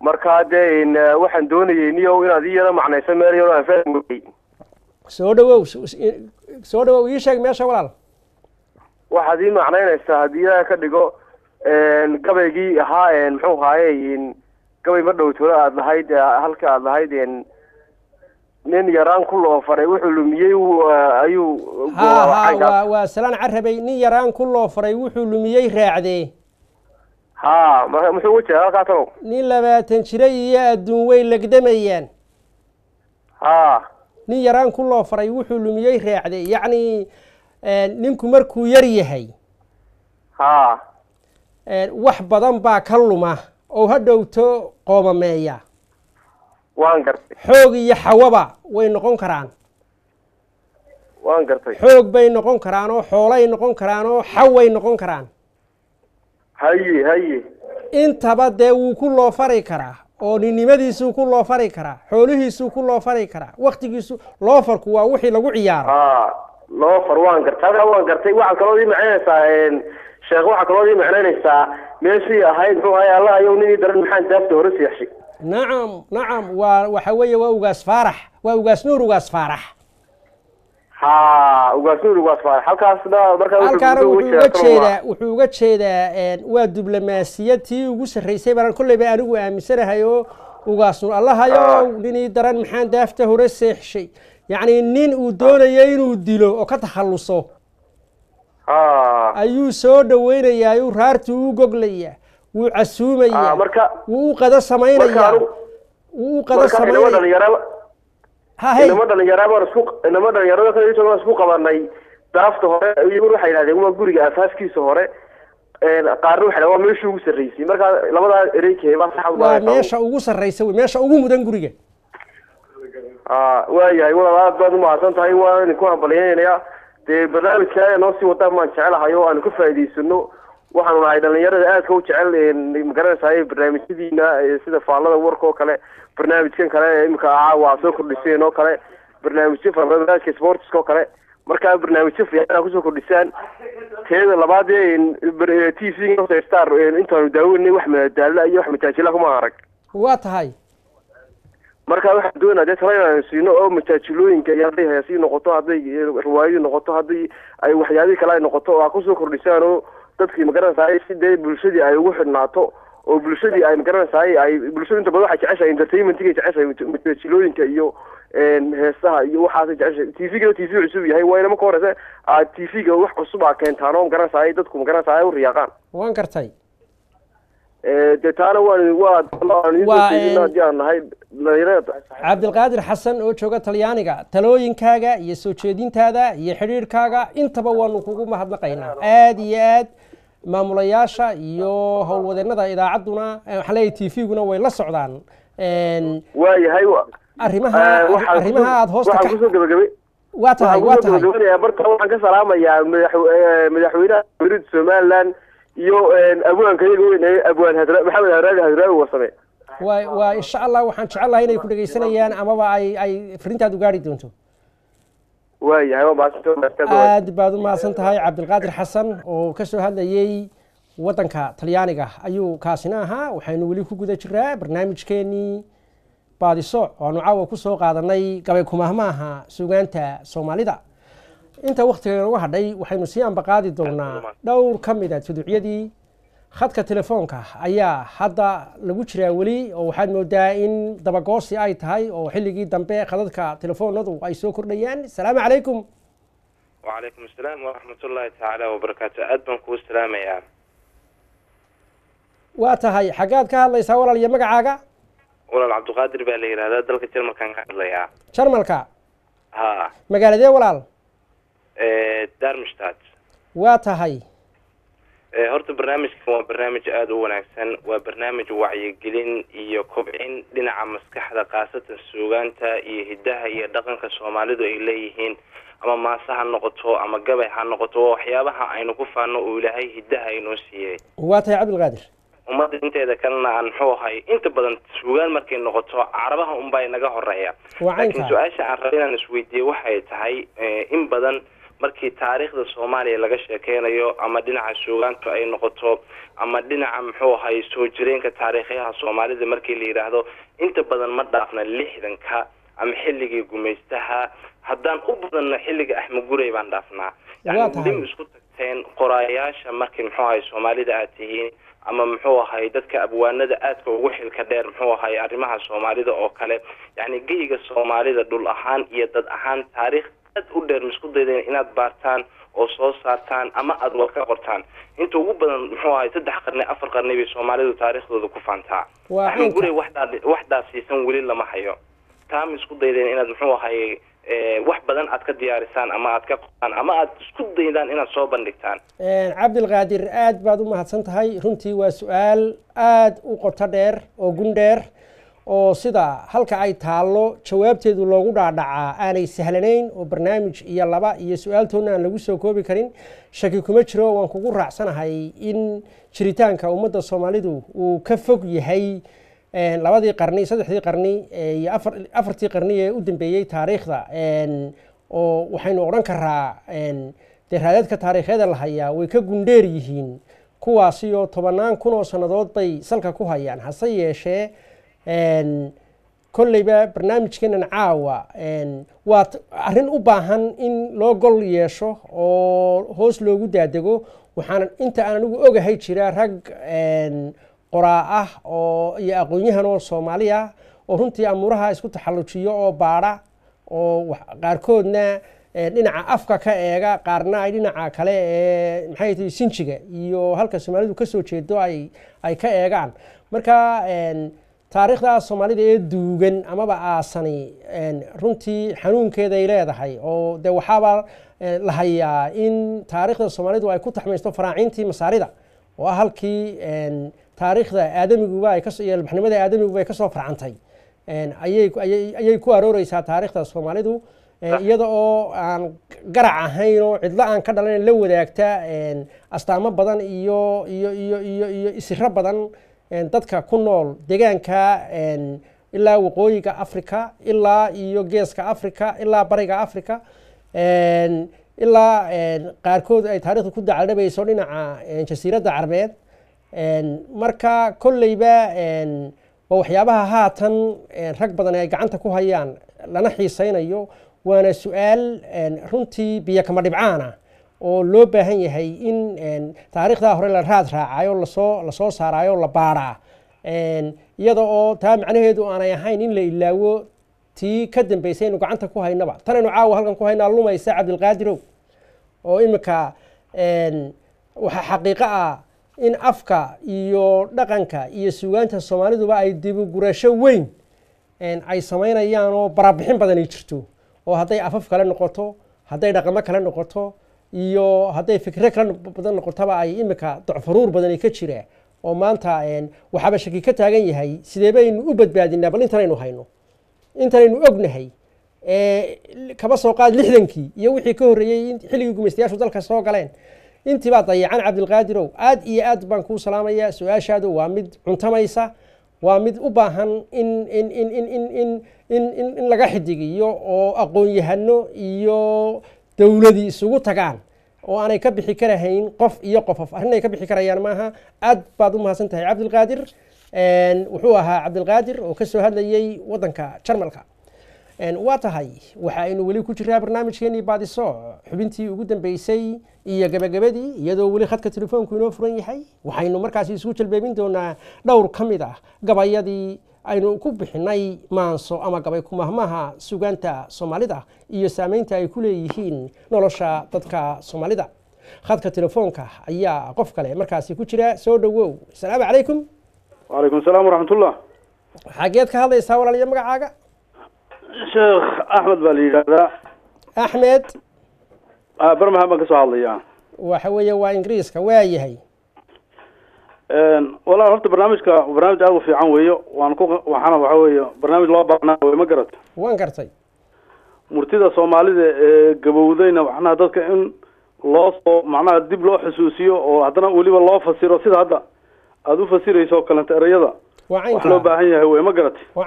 marka dee waxaan doonayey niyow inaad iyana macnayso meel yaroo aan fahmi soo dhawow soo dhawow ii sheeg meesha walaal waxaad ii macnaynaysaa haddii ilaaha ka dhigo gabaygii ahaa muxuu ahaaye gabay ma dhow tulo aada lahayd halka aada lahayd nin yaraan ku loofaray wuxuu lumiyey ayuu waa salaan carabay nin yaraan ku loofaray wuxuu lumiyey raacdee ha muxuu u jeeda halkaa talow nin labaatan jiray iyo adduun way legdamayaan ha nin yaraan ku loofaray wuxuu lumiyey raacdee yacni ninku markuu yar yahay ha wax badan baa ka luma oo ha dhowto gartay xoog iyo xawaba way noqon karaan waan gartay xoog bay noqon karaan oo xoolay noqon karaan oo xaway noqon karaan intaba dee wuu ku loofari karaa oo ninimadiisuu ku loofari karaa xoolihiisuu ku loofari karaa waktigiisu loofarku waa wixii lagu ciyaaro waan gartay gartay sheekh waxaa kaloo ii macnaynaysaa meeshii ahayd muxuu ahay alla ayow nidii daran maxaan daafta hore seexshay nacam nacam waa waxa weeye waa ugaas faarax waa ugaas nuur ugaas faarax ha ugaas nuur ugaas faarax halkaasna markaa halkaana wuxuu uga jeedaa wuxuu uga jeedaa waa diblomaasiyad tii ugu sarraysay baran kolleyba anigu aaminsanahay oo ugaas nuur allahayow ninii daran maxaan daafta hore seexshay yacni nin uu doonayo inuu dilo oo ka takhalluso Ah. ayuu soo dhaweynayaa u raartuu u goglayaa wuu casuumayaa ah, wuu u qada samaynayaa wuu u qada samaynama dhalinyarada isku qabanay darafta hore waxa yidhahdeen waa guriga afaaskiisa hore qaarna waxa waa meesha ugu sarreysay markaa labadaa ereyke waa meesha ugu sarreysa wey meesha ugu mudan guriga ah, waayahay walaal aad baad umahadsan tahay waa idinku hambalyaynaya dee barnaamijka noo sii wadaan baan jecelahay oo aanu ka faa'idaysano waxaanu nahay dhalinyarada aadka u jecel magaranaysaay barnaamijyadiina sida faallada warka oo kale barnaamijkan kale imika aa waa soo kordhiseen oo kale barnaamijyo barnaamijka sportska oo kale markaa barnaamijyo fiican kusoo kordhisaan teeda labaad t v star intaanu daawanay wax madadaalla iyo wax mataajila kuma arag waa tahay marka waxaa doonaa dee tala inaan siino oo majaajilooyinka iyo hadday hayaasiyi noqoto hadday riwaayadii noqoto hadday ay waxyaabihii kale ay noqoto oo ha kusoo kordhisaan oo dadkii magaranaysaay si dee bulshadii ay ugu xidhnaato oo bulshadii ay magaranaysaay ay bulshada inta badan waxay jeceshahay entertainmentiga jeceshahay majaajilooyinka iyo heesaha iyo waxaasay jeceshahay t v-ga t v cusub yahay waa inama ka horeysa ah, t v-ga wax cusub aa keentaan oo magaranaysaay dadku ay u riyaaqaan waan gartay de taana xasan oo jooga talyaaniga talooyinkaaga iyo soo jeedintaada iyo xidhiirhkaaga intaba waanu kugu mahadnaqaynaa aada iyo aad maamulayaasha iyo howlwadeenada idaacadduna waxaan leeyahay t v-guna way la socdaan waayahay arrimaha arrimaha aada hoosta waa tahay waa tahay barta waxaan ka salaamayaa madaxweynaha jamhuuriyadda somaliland iyo abwaanka iyaga weyn abwaan hadra maxamed haraabi hadraawi wasame wa waa insha allah waxaan jecelahay inay ku dhegaysanayaan amaba ay ay frintaad u gaari doonto waayahay waa mahadsantahay aad baad u mahadsan tahay cabdilqaadir xasan oo kasoo hadlayay hadlayey waddanka talyaaniga ayuu kaasina ahaa waxaynu weli ku guda jiraa barnaamijkeenii baadiso oo aanu caawa ku soo qaadanay gabay kumahmaaha sugaanta soomaalida inta wakhtiga nagu hadhay waxaynu sii ambaqaadi doonaa dhowr ka mid a ah tuduucyadii khadka telefoonka ayaa hadda lagu jiraa weli oo waxaad moodaa in dabagoosi ay tahay oo xilligii dambe khadadka telefoonadu ay soo kordhayaan asalaamu calaykum wacalaykum asalaam waraxmatullaahi tacaala wabarakaatu aad baan kuu salaamayaa waa tahay xaggaad ka hadlaysaa walaal iyo magacaaga walaal cabduqaadir baa la yidhahdaa dalka jarmalkaan ka hadlayaa jarmalka ha magaaladee walaal E, darmstad waa tahay e, horta barnaamijkan waa barnaamij aada u wanaagsan waa barnaamij wacyigelin iyo kobcin dhinaca maskaxda khaasatan suugaanta iyo hiddaha iyo dhaqanka soomaalidu ay leeyihiin ama maase ha noqoto ama gabay ha noqoto waa waxyaabaha aynu ku faano uu ilaahay hiddaha inoo siiyey waa tahay cabdilqaadir ummadda inteeda kalena aan muxuu ahay inta badan suugaan markay noqoto carabaha unbaa inaga horeeya laakiin su-aasha aan raba inaan isweydiiyey waxay tahay e, in badan markii taariikhda soomaaliya laga sheekeynayo ama dhinaca suugaantu ay noqoto ama dhinaca muxuu ahay soo jireenka taariikhyaha soomaalida markii la yidhaahdo inta badan ma dhaafna lixdanka ama xilligii gumaystaha haddaan u badanna xilliga axmed baan dhaafnaa yani isku tagteen qoraayaasha markii muxuu ahay soomaalida aad tihiin ama muxuu ahay dadka abwaanada aadka ugu xilka dheer muxuu ahay arrimaha soomaalida oo kale yacni geyga soomaalida dhul ahaan iyo dad ahaan taariikh aad u dheer ma isku daydeen inaad baartaan oo soo saartaan ama aada ka qortaan inta ugu badan muxuu ahay saddex qarni afar qarni bay soomaalidu taariikhdooda ku faantaa axmed gure waxdaa siisan weli lama hayo taa ma isku daydeen inaad muxuu ahay eh, wax badan aad ka diyaarisaan ama aad ka qortaan ama aad isku daydaan inaad soo bandhigtaan eh, cabdilqaadir aad baad u mahadsan tahay runtii waa su-aal aada u qoto dheer oo gundheer oo sida halka ay taallo jawaabteedu loogu dhaadhacaa aanay sahlanayn oo barnaamij iyo laba iyo su-aaltoodna aan lagu soo koobi karin shaki kuma jiro waan kugu raacsanahay in jiritaanka ummadda soomaalidu uu ka fog yahay eh, labadii qarni saddexdii qarni eh, iyo afartii qarni ee u dambeeyey taariikhda eh, oo waxaynu odhan karaa dee raadaadka taariikhyada la hayaa way ka gundheer yihiin kuwaasi oo tobannaan kun oo sannadood bay salka ku hayaan hase yeeshee kolleyba barnaamijkenan caawa waa arrin u baahan in loo gol yeesho oo hoos loogu daadego waxaana inta aan anigu ogahay jira rag qoraa ah oo iyo aqoonyahan oo soomaaliya ah oo runtii amuuraha isku taxallujiyo oo baadha oo qaarkoodna dhinaca afka ka eega qaarna ay dhinaca kale ee maxay tahay sinjiga iyo halka soomaalidu ka soo jeedo ay ay ka eegaan marka taariikhda soomaalida ee duugan amaba aasani runtii xanuunkeeda ay leedahay oo de waxaabaa eh, la hayaa in taariikhda soomaalidu ay ku taxmaysto faraaciintii masaarida oo ah halkii taariikhda aadamiguba iyo ilbaxnimada aadamiguba ay kasoo farcantay ayay ku arooreysaa taariikhda soomaalidu eh, iyada oo aan garac ahayn oo cidlo aan ka dhalan la wadaagta astaamo badan iyo iyo iyo iyo iyo isiro badan dadka ku nool degaanka ilaa waqooyiga africa ilaa iyo geeska africa ilaa bariga africa ilaa qaarkood ay taarikhda ku dacalabayso dhinaca jasiiradda carbeed marka kolleyba waa waxyaabaha haatan rag badan ay gacanta ku hayaan lana xiisaynayo waana su-aal runtii biyo kama dhibcaana oo loo baahan yahay in taarikhdaa hore la raad raacayo lasoo lasoo saaraayo la baadhaa iyada oo taa macnaheedu aanay ahayn in la ilaawo tii ka dambeysay aynu gacanta ku haynaba tanaynu caawa halkan ku haynaa lumaysa cabdilqaadirow oo iminka waxaa xaqiiqo ah in afka iyo dhaqanka iyo sugaanta soomaaliduba ay dibugurasho weyn ay samaynayaan oo barabixin badani jirto oo hadday afaf kale noqoto hadday dhaqamo kale noqoto iyo hadday fikre kala badan noqotaba ay imika docfaruur badani ka jira oo maanta waxaaba shaki ka taagan yahay sideebaynu u badbaadinaa bal intanaynu hayno intanaynu ognahay kaba soo qaad lixdankii iyo wixii ka horreeyey xilligii gumaystayaashu dalka soo galeen intiibaa dayacan cabdilqaadirow aad iyo aad baan kuu salaamayaa su-aashaadu waa mid cuntamaysa waa mid u baahan in in in in in in in laga xidigiyo oo aqoon yahano iyo dowladii isugu tagaan oo aanay ka bixi karahayn qof iyo qofof arrin ka bixi karayaan maaha aad baad u mahadsan tahay cabdilqaadir wuxuu ahaa cabdilqaadir oo kasoo hadlayay wadanka waddanka jarmalka waa tahay waxa aynu weli ku jiraa barnaamijkeenii baadisooc xubintii ugu dambeysay iyo gabagabadii iyadoo weli khadka telefoonku inoo furan yahay waxaynu markaasi isugu jalbeebin doonaa dhowr ka mid ah gabayadii aynu ku bixinay maanso ama gabay kumahmaha sugaanta soomaalida iyo saameynta ay ku leeyihiin nolosha dadka soomaalida khadka telefoonka ayaa qof kale markaasi ku jira soo dhowow asalaamu calaykum wacalaykum salaam waraxmatullah xageed ka hadlaysaa walaaliyo magacaaga sheekh axmed baa la yidhaahdaa axmed ah, barmaha baan ka soo hadlayaa waxa weeye waa ingiriiska waayahay walaal horta barnaamijka barnaamij aad u fiican weeyo waan ku waxaana waxa weeye barnaamij loo baahnaa wey ma garata waan gartay murtida soomaalida ee gabowdayna macnaha dadka in loo soo macnaha dib loo xusuusiyo oo haddana weliba loo fasiro sida hadda aada u fasirayso oo kalenta ereyada wax loo baahan yahay wey ma garata waa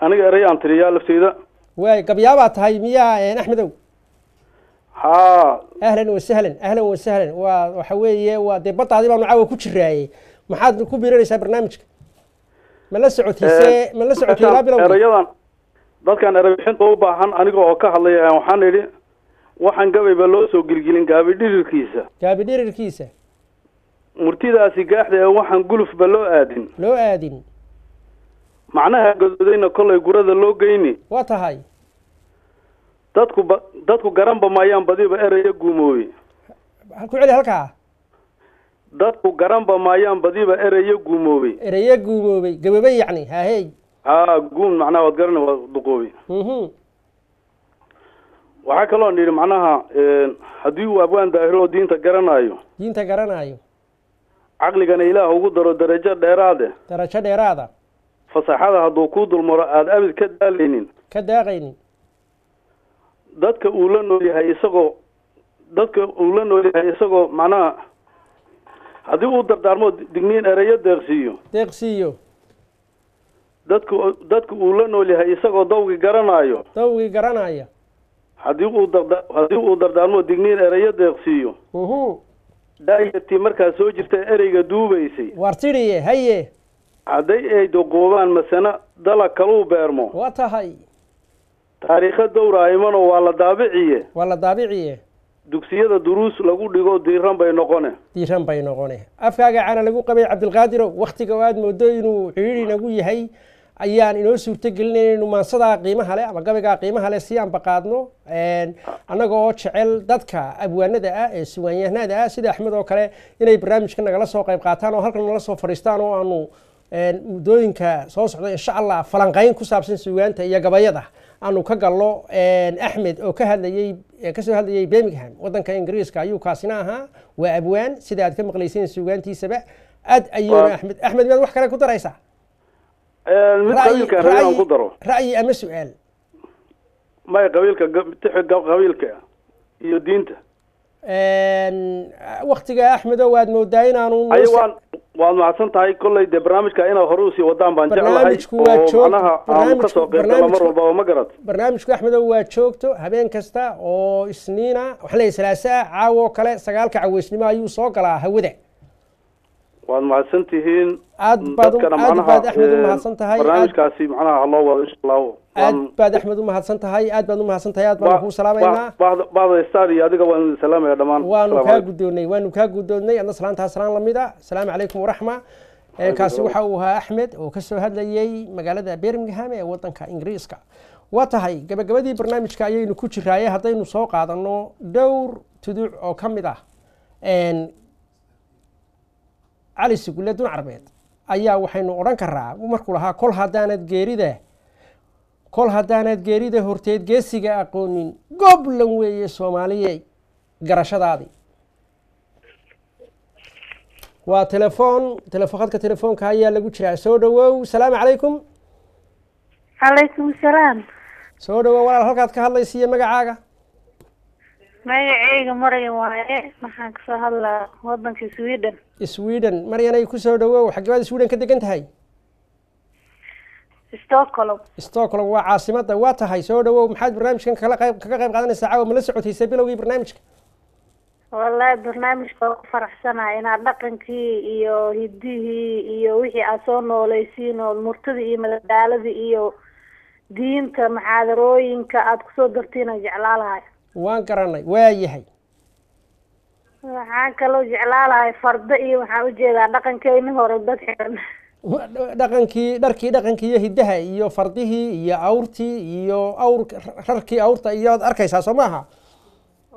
aniga erey aan tiriyaa lafteyda way gabyaabaa tahay miyaa axmedow ahlan wasahlan ahlan wasahlan waa waxa weeye waa dee baddaadii baanu caawa ku jiraayey maxaad ku biirinaysaa barnaamijka ma la socotise eh, ma la socotay ilaa bilow erayadan dadkan erebixinta u baahan aniga oo ka hadlaya waxaan idhi waxaan gabay gabayba loo soo gilgilin gaabi dhirirkiisa gaabi dhirirkiisa murtidaasi gaaxda ee waxaan gulufba loo aadin loo aadin macnaha gadoodayna kolay gurada loo geyni waa tahay dadku ba dadku garanba maayaan badiiba eraya guumooye maxaan celi halkaa dadku garanba maayaan badiba eraya guumoobey eraya guumoobey gaboobey yacni haahey haa guun macnaha waad garana waa duqoobey uhuh. waxaa kaloo nidhi macnaha haddii uu abwaan daahiro oo diinta garanaayo diinta garanaayo caqligana ilaah ugu daro darajo dheeraade darajo dheeraada fasaxada hadduu ku dulmaro aada abid ka daalaynin ka daaqaynin dadka uu la nool yahay isagoo dadka uu la nool yahay isagoo macnaha haddii uu dardaarmo digniin ereyo deeqsiiyo deeqsiiyo dadka dadka uu la nool yahay isagoo dawgii garanaayo dawgii garanaaya haddii uu darda haddii uu dardaarmo digniin ereyo deeqsiiyo daayartii markaa soo jirta ereyga duubaysay war tidhiye haye hadday ay doqoobaan masena dalag kaluu beermo wa tahay taariikha dowraa imano waa la daabiciye waa la daabiciye dugsiyada duruus lagu dhigo diiran bay noqone diiran bay noqone afkaaga cana lagu qabay cabdilqaadiro wakhtiga oo aada moodo inuu xidhiiri inagu yahay ayaan inoo suurtogelinayna inu maansadaa qiimaha leh ama gabaygaa qiimaha leh si aanba qaadno annaga oo jecel dadka abwaanada ah ee suwaanyahanada ah sida axmed oo kale inay barnaamijka nagala soo qayb qaataan oo halkan nala soo fadhiistaan oo aanu muddooyinka soo socda insha allah falanqayn ku saabsan sugaanta iyo gabayada aanu ka galno axmed oo ka hadlayay kasoo hadlayay birmingham waddanka ingiriiska ayuu kaasina ahaa waa abwaan sida aad ka maqlaysayn suugaantiisaba aad ayuuna axmed axmed miyaad wax kale ku daraysaa ra'yi ama su-aal maya qabiilka qabiilka iyo diinta waktiga axmedo waad moodaa inaanu waad mahadsan tahay kolley dee barnaamijka inaa hore usii wadaan baan jeclahay oo macnaha aanu kasoo qeybgala mar walbaba ma garad barnaamijku axmedow waa joogto habeen kasta oo isniina waxaan leeyahy salaasaa caawo kale sagaalka caweysnimo ayuu soo galaa hawada waad mahadsan tihiin dadkana manaha barnaamijkaasi macnaha haloo wado insha allahu aad baad axmed umahadsan tahay aad baad umahadsan tahay aad baanu kuu salaamaynaa bacdaystar iyo adiga waan salaamaya dhamaan waanu kaa guddoonnay waanu kaa guddoonnay adna salaantaa salaan lamid a ah. asalaamu calaykum waraxma eh, kaasi waxa uu ahaa axmed oo kasoo hadlayay magaalada birmingham ee wadanka ingiriiska waa tahay gabagabadii barnaamijka ayaynu ku jiraaye haddaynu soo qaadanno dhowr tuduuc oo ka mid ah cali sigulle dun carbeed ayaa waxaynu odhan karaa markuu lahaa kol haddaanad geerida kol haddaanaad geerida horteed geesiga aqoonin goblan weeye soomaaliye garashadaadi waa telefoon telefokhadka telefoonka ayaa lagu jiraa soo dhawow asalaamu calaykum calaykum salaam soo dhawow walaal halkaad ka hadlaysiiyo magacaaga magaceyga maryan waaye waxaan kasoo hadlaa wadanka sweden sweden maryan ay kusoo dhawow xagebaad sweden ka degan tahay stocolom stocolom waa caasimada waa tahay soo dhawow maxaad barnaamijkan kala kaga qayb qaadanaysaa caawa mala socotaysay bilowgii barnaamijka wallahi barnaamijka waa ku faraxsanahay inaad dhaqankii iyo hidihii iyo wixii aad soo nooleysiin oo murtada iyo madadaalada iyo diinta muxaadarooyinka aad kusoo dartiin dartiina jeclaalahay waan garanay waa yahay waxaan kaloo jeclaalahay farda iyo waxaan ujeedaa dhaqankeeni hore dad xiran dhaqankii dharkii dhaqankii iyo hiddaha iyo fardihii iyo awrtii iyo awr rarkii awrta iyoad arkaysaa soo maaha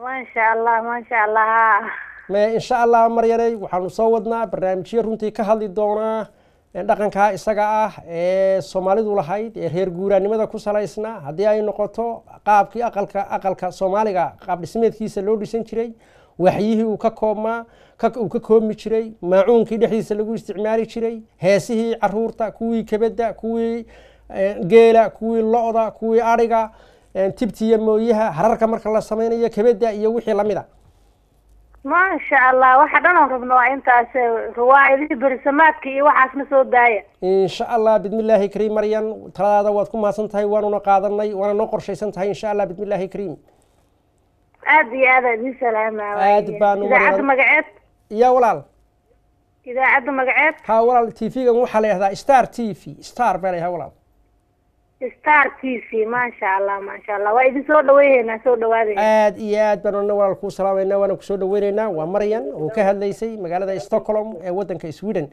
maasha allah maasha allah me insha allah maryaray waxaanu soo wadnaa barnaamijyo runtii ka hadli doonaa dhaqankaa isaga ah ee soomaalidu lahayd ee reer guuraanimada ku salaysna haddii ay noqoto qaabkii aqalka aqalka soomaaliga qaab dhismeedkiisa loo dhisan jiray waxyihii uu ka koobmaa uu ka koobmi jiray maacuunkii dhexdiisa lagu isticmaali jiray heesihii caruurta kuwii kebedda kuwii eh, geela kuwii lo-da kuwii adhiga eh, tibtiya mooyaha hararka marka la samaynayo kebedda iyo wixii lamid a maasha allah waxa dhan oon rabno waa intaas eh, ruwaacidi bersamaadka iyo waxaasna soo daaya insha allah bismillaahi kariim maryan taladaada waad ku mahadsan tahay waanuna qaadanay waana noo qorshaysan tahay insha allah bismillaahi kariim aad iyo aad aad ii salaamaad baan idaacadda magaceed ya walaal idaacadda magaceed ha walaal t v gan waxaa la yihahdaa star t v star baa la yahaa walaal star t v maasha allah maasha allah waa idin soo dhaweyneynaa soo dhawaadeyna aad iyo aad baan ona walaal kuu salaameynaa waana kusoo dhaweyneynaa waa maryan oo ka hadlaysay magaalada stockholm ee waddanka sweden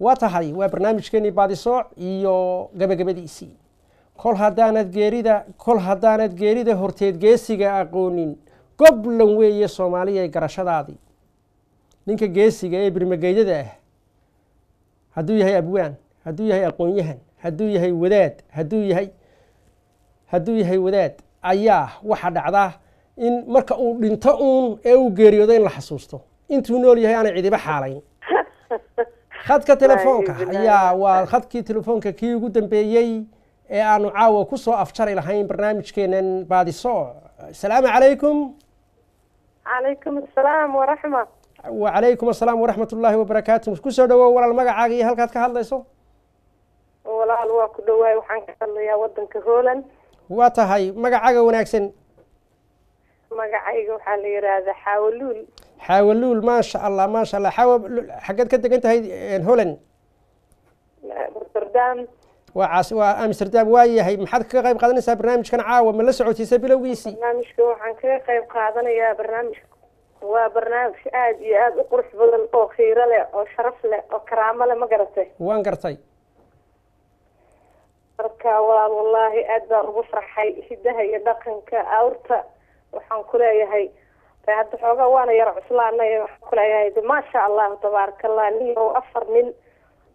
waa tahay waa barnaamijkeenii baadisooc iyo gabagabadiisii kol haddaanad geerida kol haddaanad geerida horteed geesiga aqoonin goblan weeye soomaaliya ee garashadaadii ninka geesiga ee birmageeyada ah hadduu yahay abwaan hadduu yahay aqoon-yahan hadduu yahay wadaad hadduu yahay hadduu yahay wadaad ayaa waxaa dhacdaa in marka uu dhinto uun ee uu geeriyoodo in la xasuusto intuu nool yahay aanay cidiba xaalayn khadka (laughs) telefoonka ayaa waa khadkii telefoonka kii ugu dambeeyey ee aanu caawa ku soo afjari lahayn barnaamijkeenan baadiso asalaamu calaykum calaykum asalaam waraxma wacalaykum asalaam waraxmat ullaahi wabarakaatu kusoo dhawow walaal magacaaga iyo halkaad ka hadlayso walaal waa ku dhawaay waxaan ka hadlayaa wadanka holand waa tahay magacaaga wanaagsan magacayga waxaa la yidhaahdaa xaawaluul xaawaluul maasha allah maasha allah xaawa xaggeed ka degan tahay eh, holand rotterdam waa amsterdam waa yahay maxaad kaga qayb qaadanaysaa barnaamijkan caawa ma la socotiisa bilowgiisii barnaamijka waxaan kaga qayb qaadanayaa barnaamijka waa barnaamij aada iyo aada u qurux badan oo khiiro leh oo sharaf leh oo karaamo leh ma garatay waan gartay marka walaal wallaahi aad baan ugu farxay hidaha iyo dhaqanka awrta waxaan ku leeyahay hadda xoogaa waana yar cuslaanay waxaan kuleeyahay maasha allahu tabaarakallah nin afar nin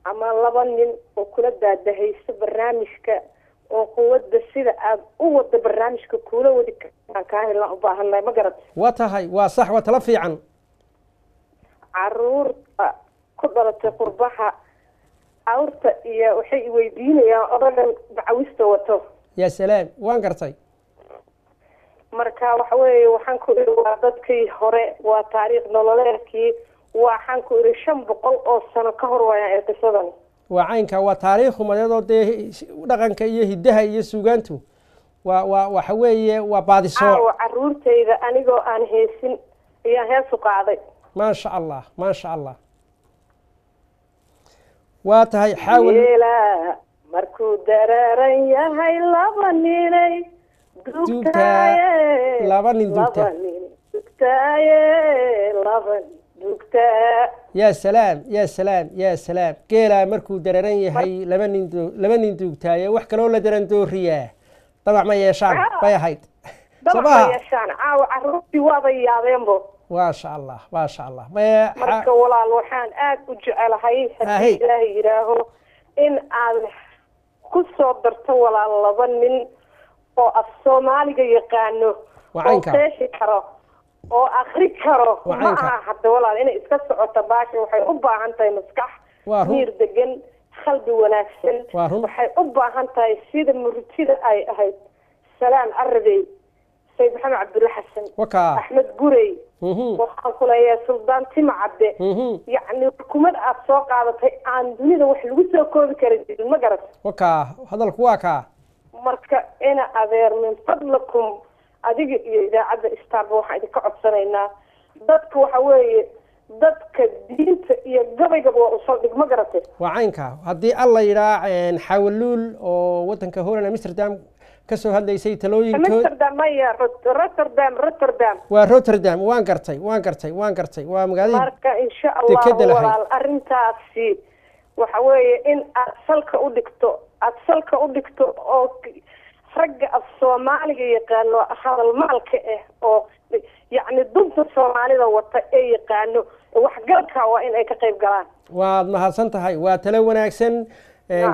ama laba nin oo kula daadahayso barnaamijka oo quwadda sida aada u wada barnaamijka kuula wadi karaan kaa helnaan ubaahannahay ma garad wa tahay waa sax waa tala fiican caruurta ku dhalatay qurbaha awrta iyo waxay iweydiinayaan odadhan dacawista wato yaa salaam waan gartay marka waxa weeye waxaan ku iri waa dadkii hore waa taariikh nololeedkii waxaan ku idhi shan boqol oo sano ka hor waaya ee qisadani waa caynka waa taariikhu madeedoo dee dhaqanka iyo hiddaha iyo suugaantu waa wa waxa weeye waa baadisoo caruurtayda anigoo aan heesin ayaan heesu qaaday maasha allah maasha allah waa tahay xaawil markuu daraaran yahay laba ninay dugtaaye laba nin dugtaaye laba nin yaa salaam ya salaam ya salaam geelaa markuu dararan yahay laba nin laba nin duugtaaye wax kaloo la daran dooriyaa dabac ma yeeshaan bay ahayd (laughs) maasha allah maasha allah marka walaal waxaan aad u jecelahay hadii ilaah yidhaaho in aad ku soo darto walaal laba nin oo af soomaaliga yaqaano oo qeexi karo oo akri karo ma aha hadda walaal inay iska socoto baasha waxay u baahan tahay maskax miir degan qalbi wanaagsan waxay u baahan tahay sida murtida ay ahayd salaam carabey sayid maxamed cabdulle xasan axmed gurey waxaan ku suldaan tima cabde yacni xukumad aad soo qaadatay aan dunida wax lagu soo koobi kara jirin ma garat waka hadalku waa kaa marka ina adeer min fadlakum adiga iyo idaacadda istaarba waxaan idinka codsanaynaa dadka waxa weeye dadka diinta iyo gabaygaba waa u saldhig ma garatay waa caynka haddii alla yidhaa xawaluul oo wadanka holland amsterdam kasoo hadlaysay talooyinkoodamaya rotterdam rotterdam waa rotterdam waan gartay waan gartay waan gartay waa magaalada insha allahu walaal arrintaasi waxa weeye in aad salka u dhigto aada salka u dhigto oo ragga af soomaaliga yaqaano maalka ah oo yacni dunta soomaalida wata ee yaqaano waxgalka waa inay ka qayb galaan waad mahadsan tahay waa talo wanaagsan eh,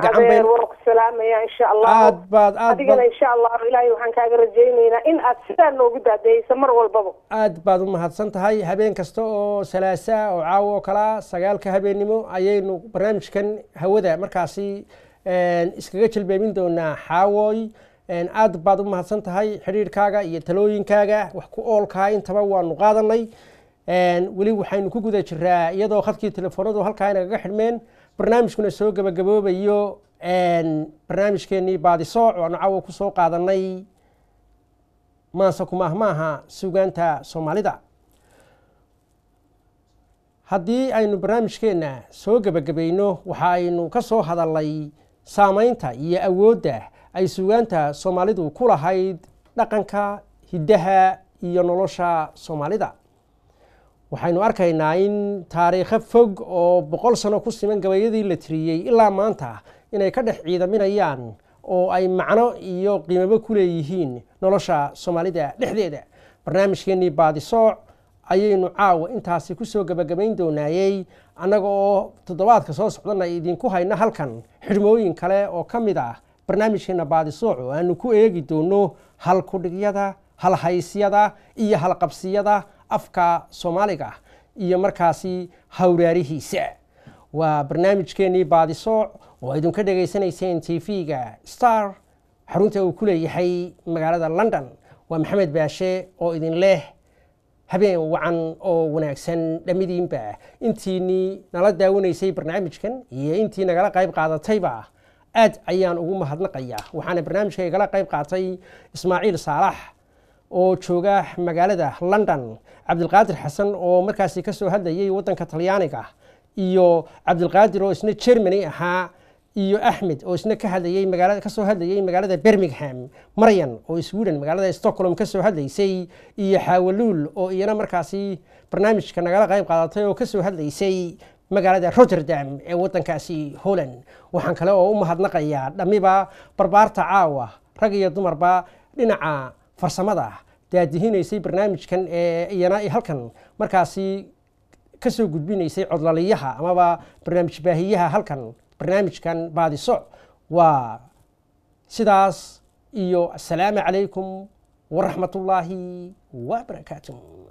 aad baad adigana insha allahu ilaahay waxaan kaaga rajaynaynaa in aad sidaa noogu daadeyeysa mar walbaba aad baad u mahadsan tahay habeen kasta oo salaasaa oo caawo oo kalaa sagaalka habeennimo ayaynu barnaamijkan hawada markaasi eh, iskaga jalbeebin doonaa xaawooy aad baad u mahadsan tahay xidhiirhkaaga iyo talooyinkaaga wax ku oolkaa intaba waanu qaadanay weli waxaynu ku guda jiraa iyadoo khadkii telefoonadu halkaa inagaga xidhmeen barnaamijkuna soo gabagaboobayo barnaamijkeenii baadisooc waanu caawa ku soo qaadanay maase kumaah maaha sugaanta soomaalida haddii aynu barnaamijkeenna soo gebagabayno waxa aynu ka soo hadalnay saamaynta iyo awoodda ay suugaanta soomaalidu ku lahayd dhaqanka hiddaha iyo nolosha soomaalida waxaynu arkaynaa in taariikho fog oo boqol sano ku siman gabayadii la tiriyey ilaa maanta inay ka dhex ciidaminayaan oo ay macno iyo qiimabo ku leeyihiin nolosha soomaalida dhexdeeda barnaamijkeennii baadisooc ayaynu caawa intaasi kusoo gabagabayn doonaayey annaga oo toddobaadka soo socdana idinku hayna halkan xidhmooyin kale oo ka mid ah barnaamijkeena baadisooc oo aanu ku eegi doono halkudhigyada halhaysyada iyo halqabsiyada afka soomaaliga ah iyo markaasi hawraarihiisa waa barnaamijkeenii baadisooc oo idinka dhegaysanayseen t v-ga star xarunta uu ku leeyahay magaalada london waa maxamed baashe oo idin leh habeen wacan oo wanaagsan dhammidiinba intiinii nala daawanaysay barnaamijkan iyo intii nagala qayb qaadatayba aad ayaan ugu mahadnaqayaa waxaana barnaamijka igala qayb qaatay ismaaciil saalax oo jooga magaalada london cabdilqaadir xasan oo markaasi kasoo hadlayay waddanka talyaaniga iyo cabdilqaadir oo isna jermany ahaa iyo axmed oo isna ka hadlayay magaalada ka hadlayay magaalada birmingham maryan oo sweden magaalada stockholm kasoo hadlaysay iyo xaawaluul oo iyana markaasi barnaamijka nagala qayb qaadatay oo kasoo hadlaysay magaalada roterdam ee wadankaasi holland waxaan kale oo u mahadnaqayaa dhammiba barbaarta caawa rag iyo dumarba dhinaca farsamada daadihinaysay barnaamijkan ee iyana halkan markaasi kasoo gudbinaysay codlaliyaha amaba barnaamij baahiyaha halkan barnaamijkan baadiso waa sidaas iyo assalaamu calaykum waraxmatullaahi wabarakaatu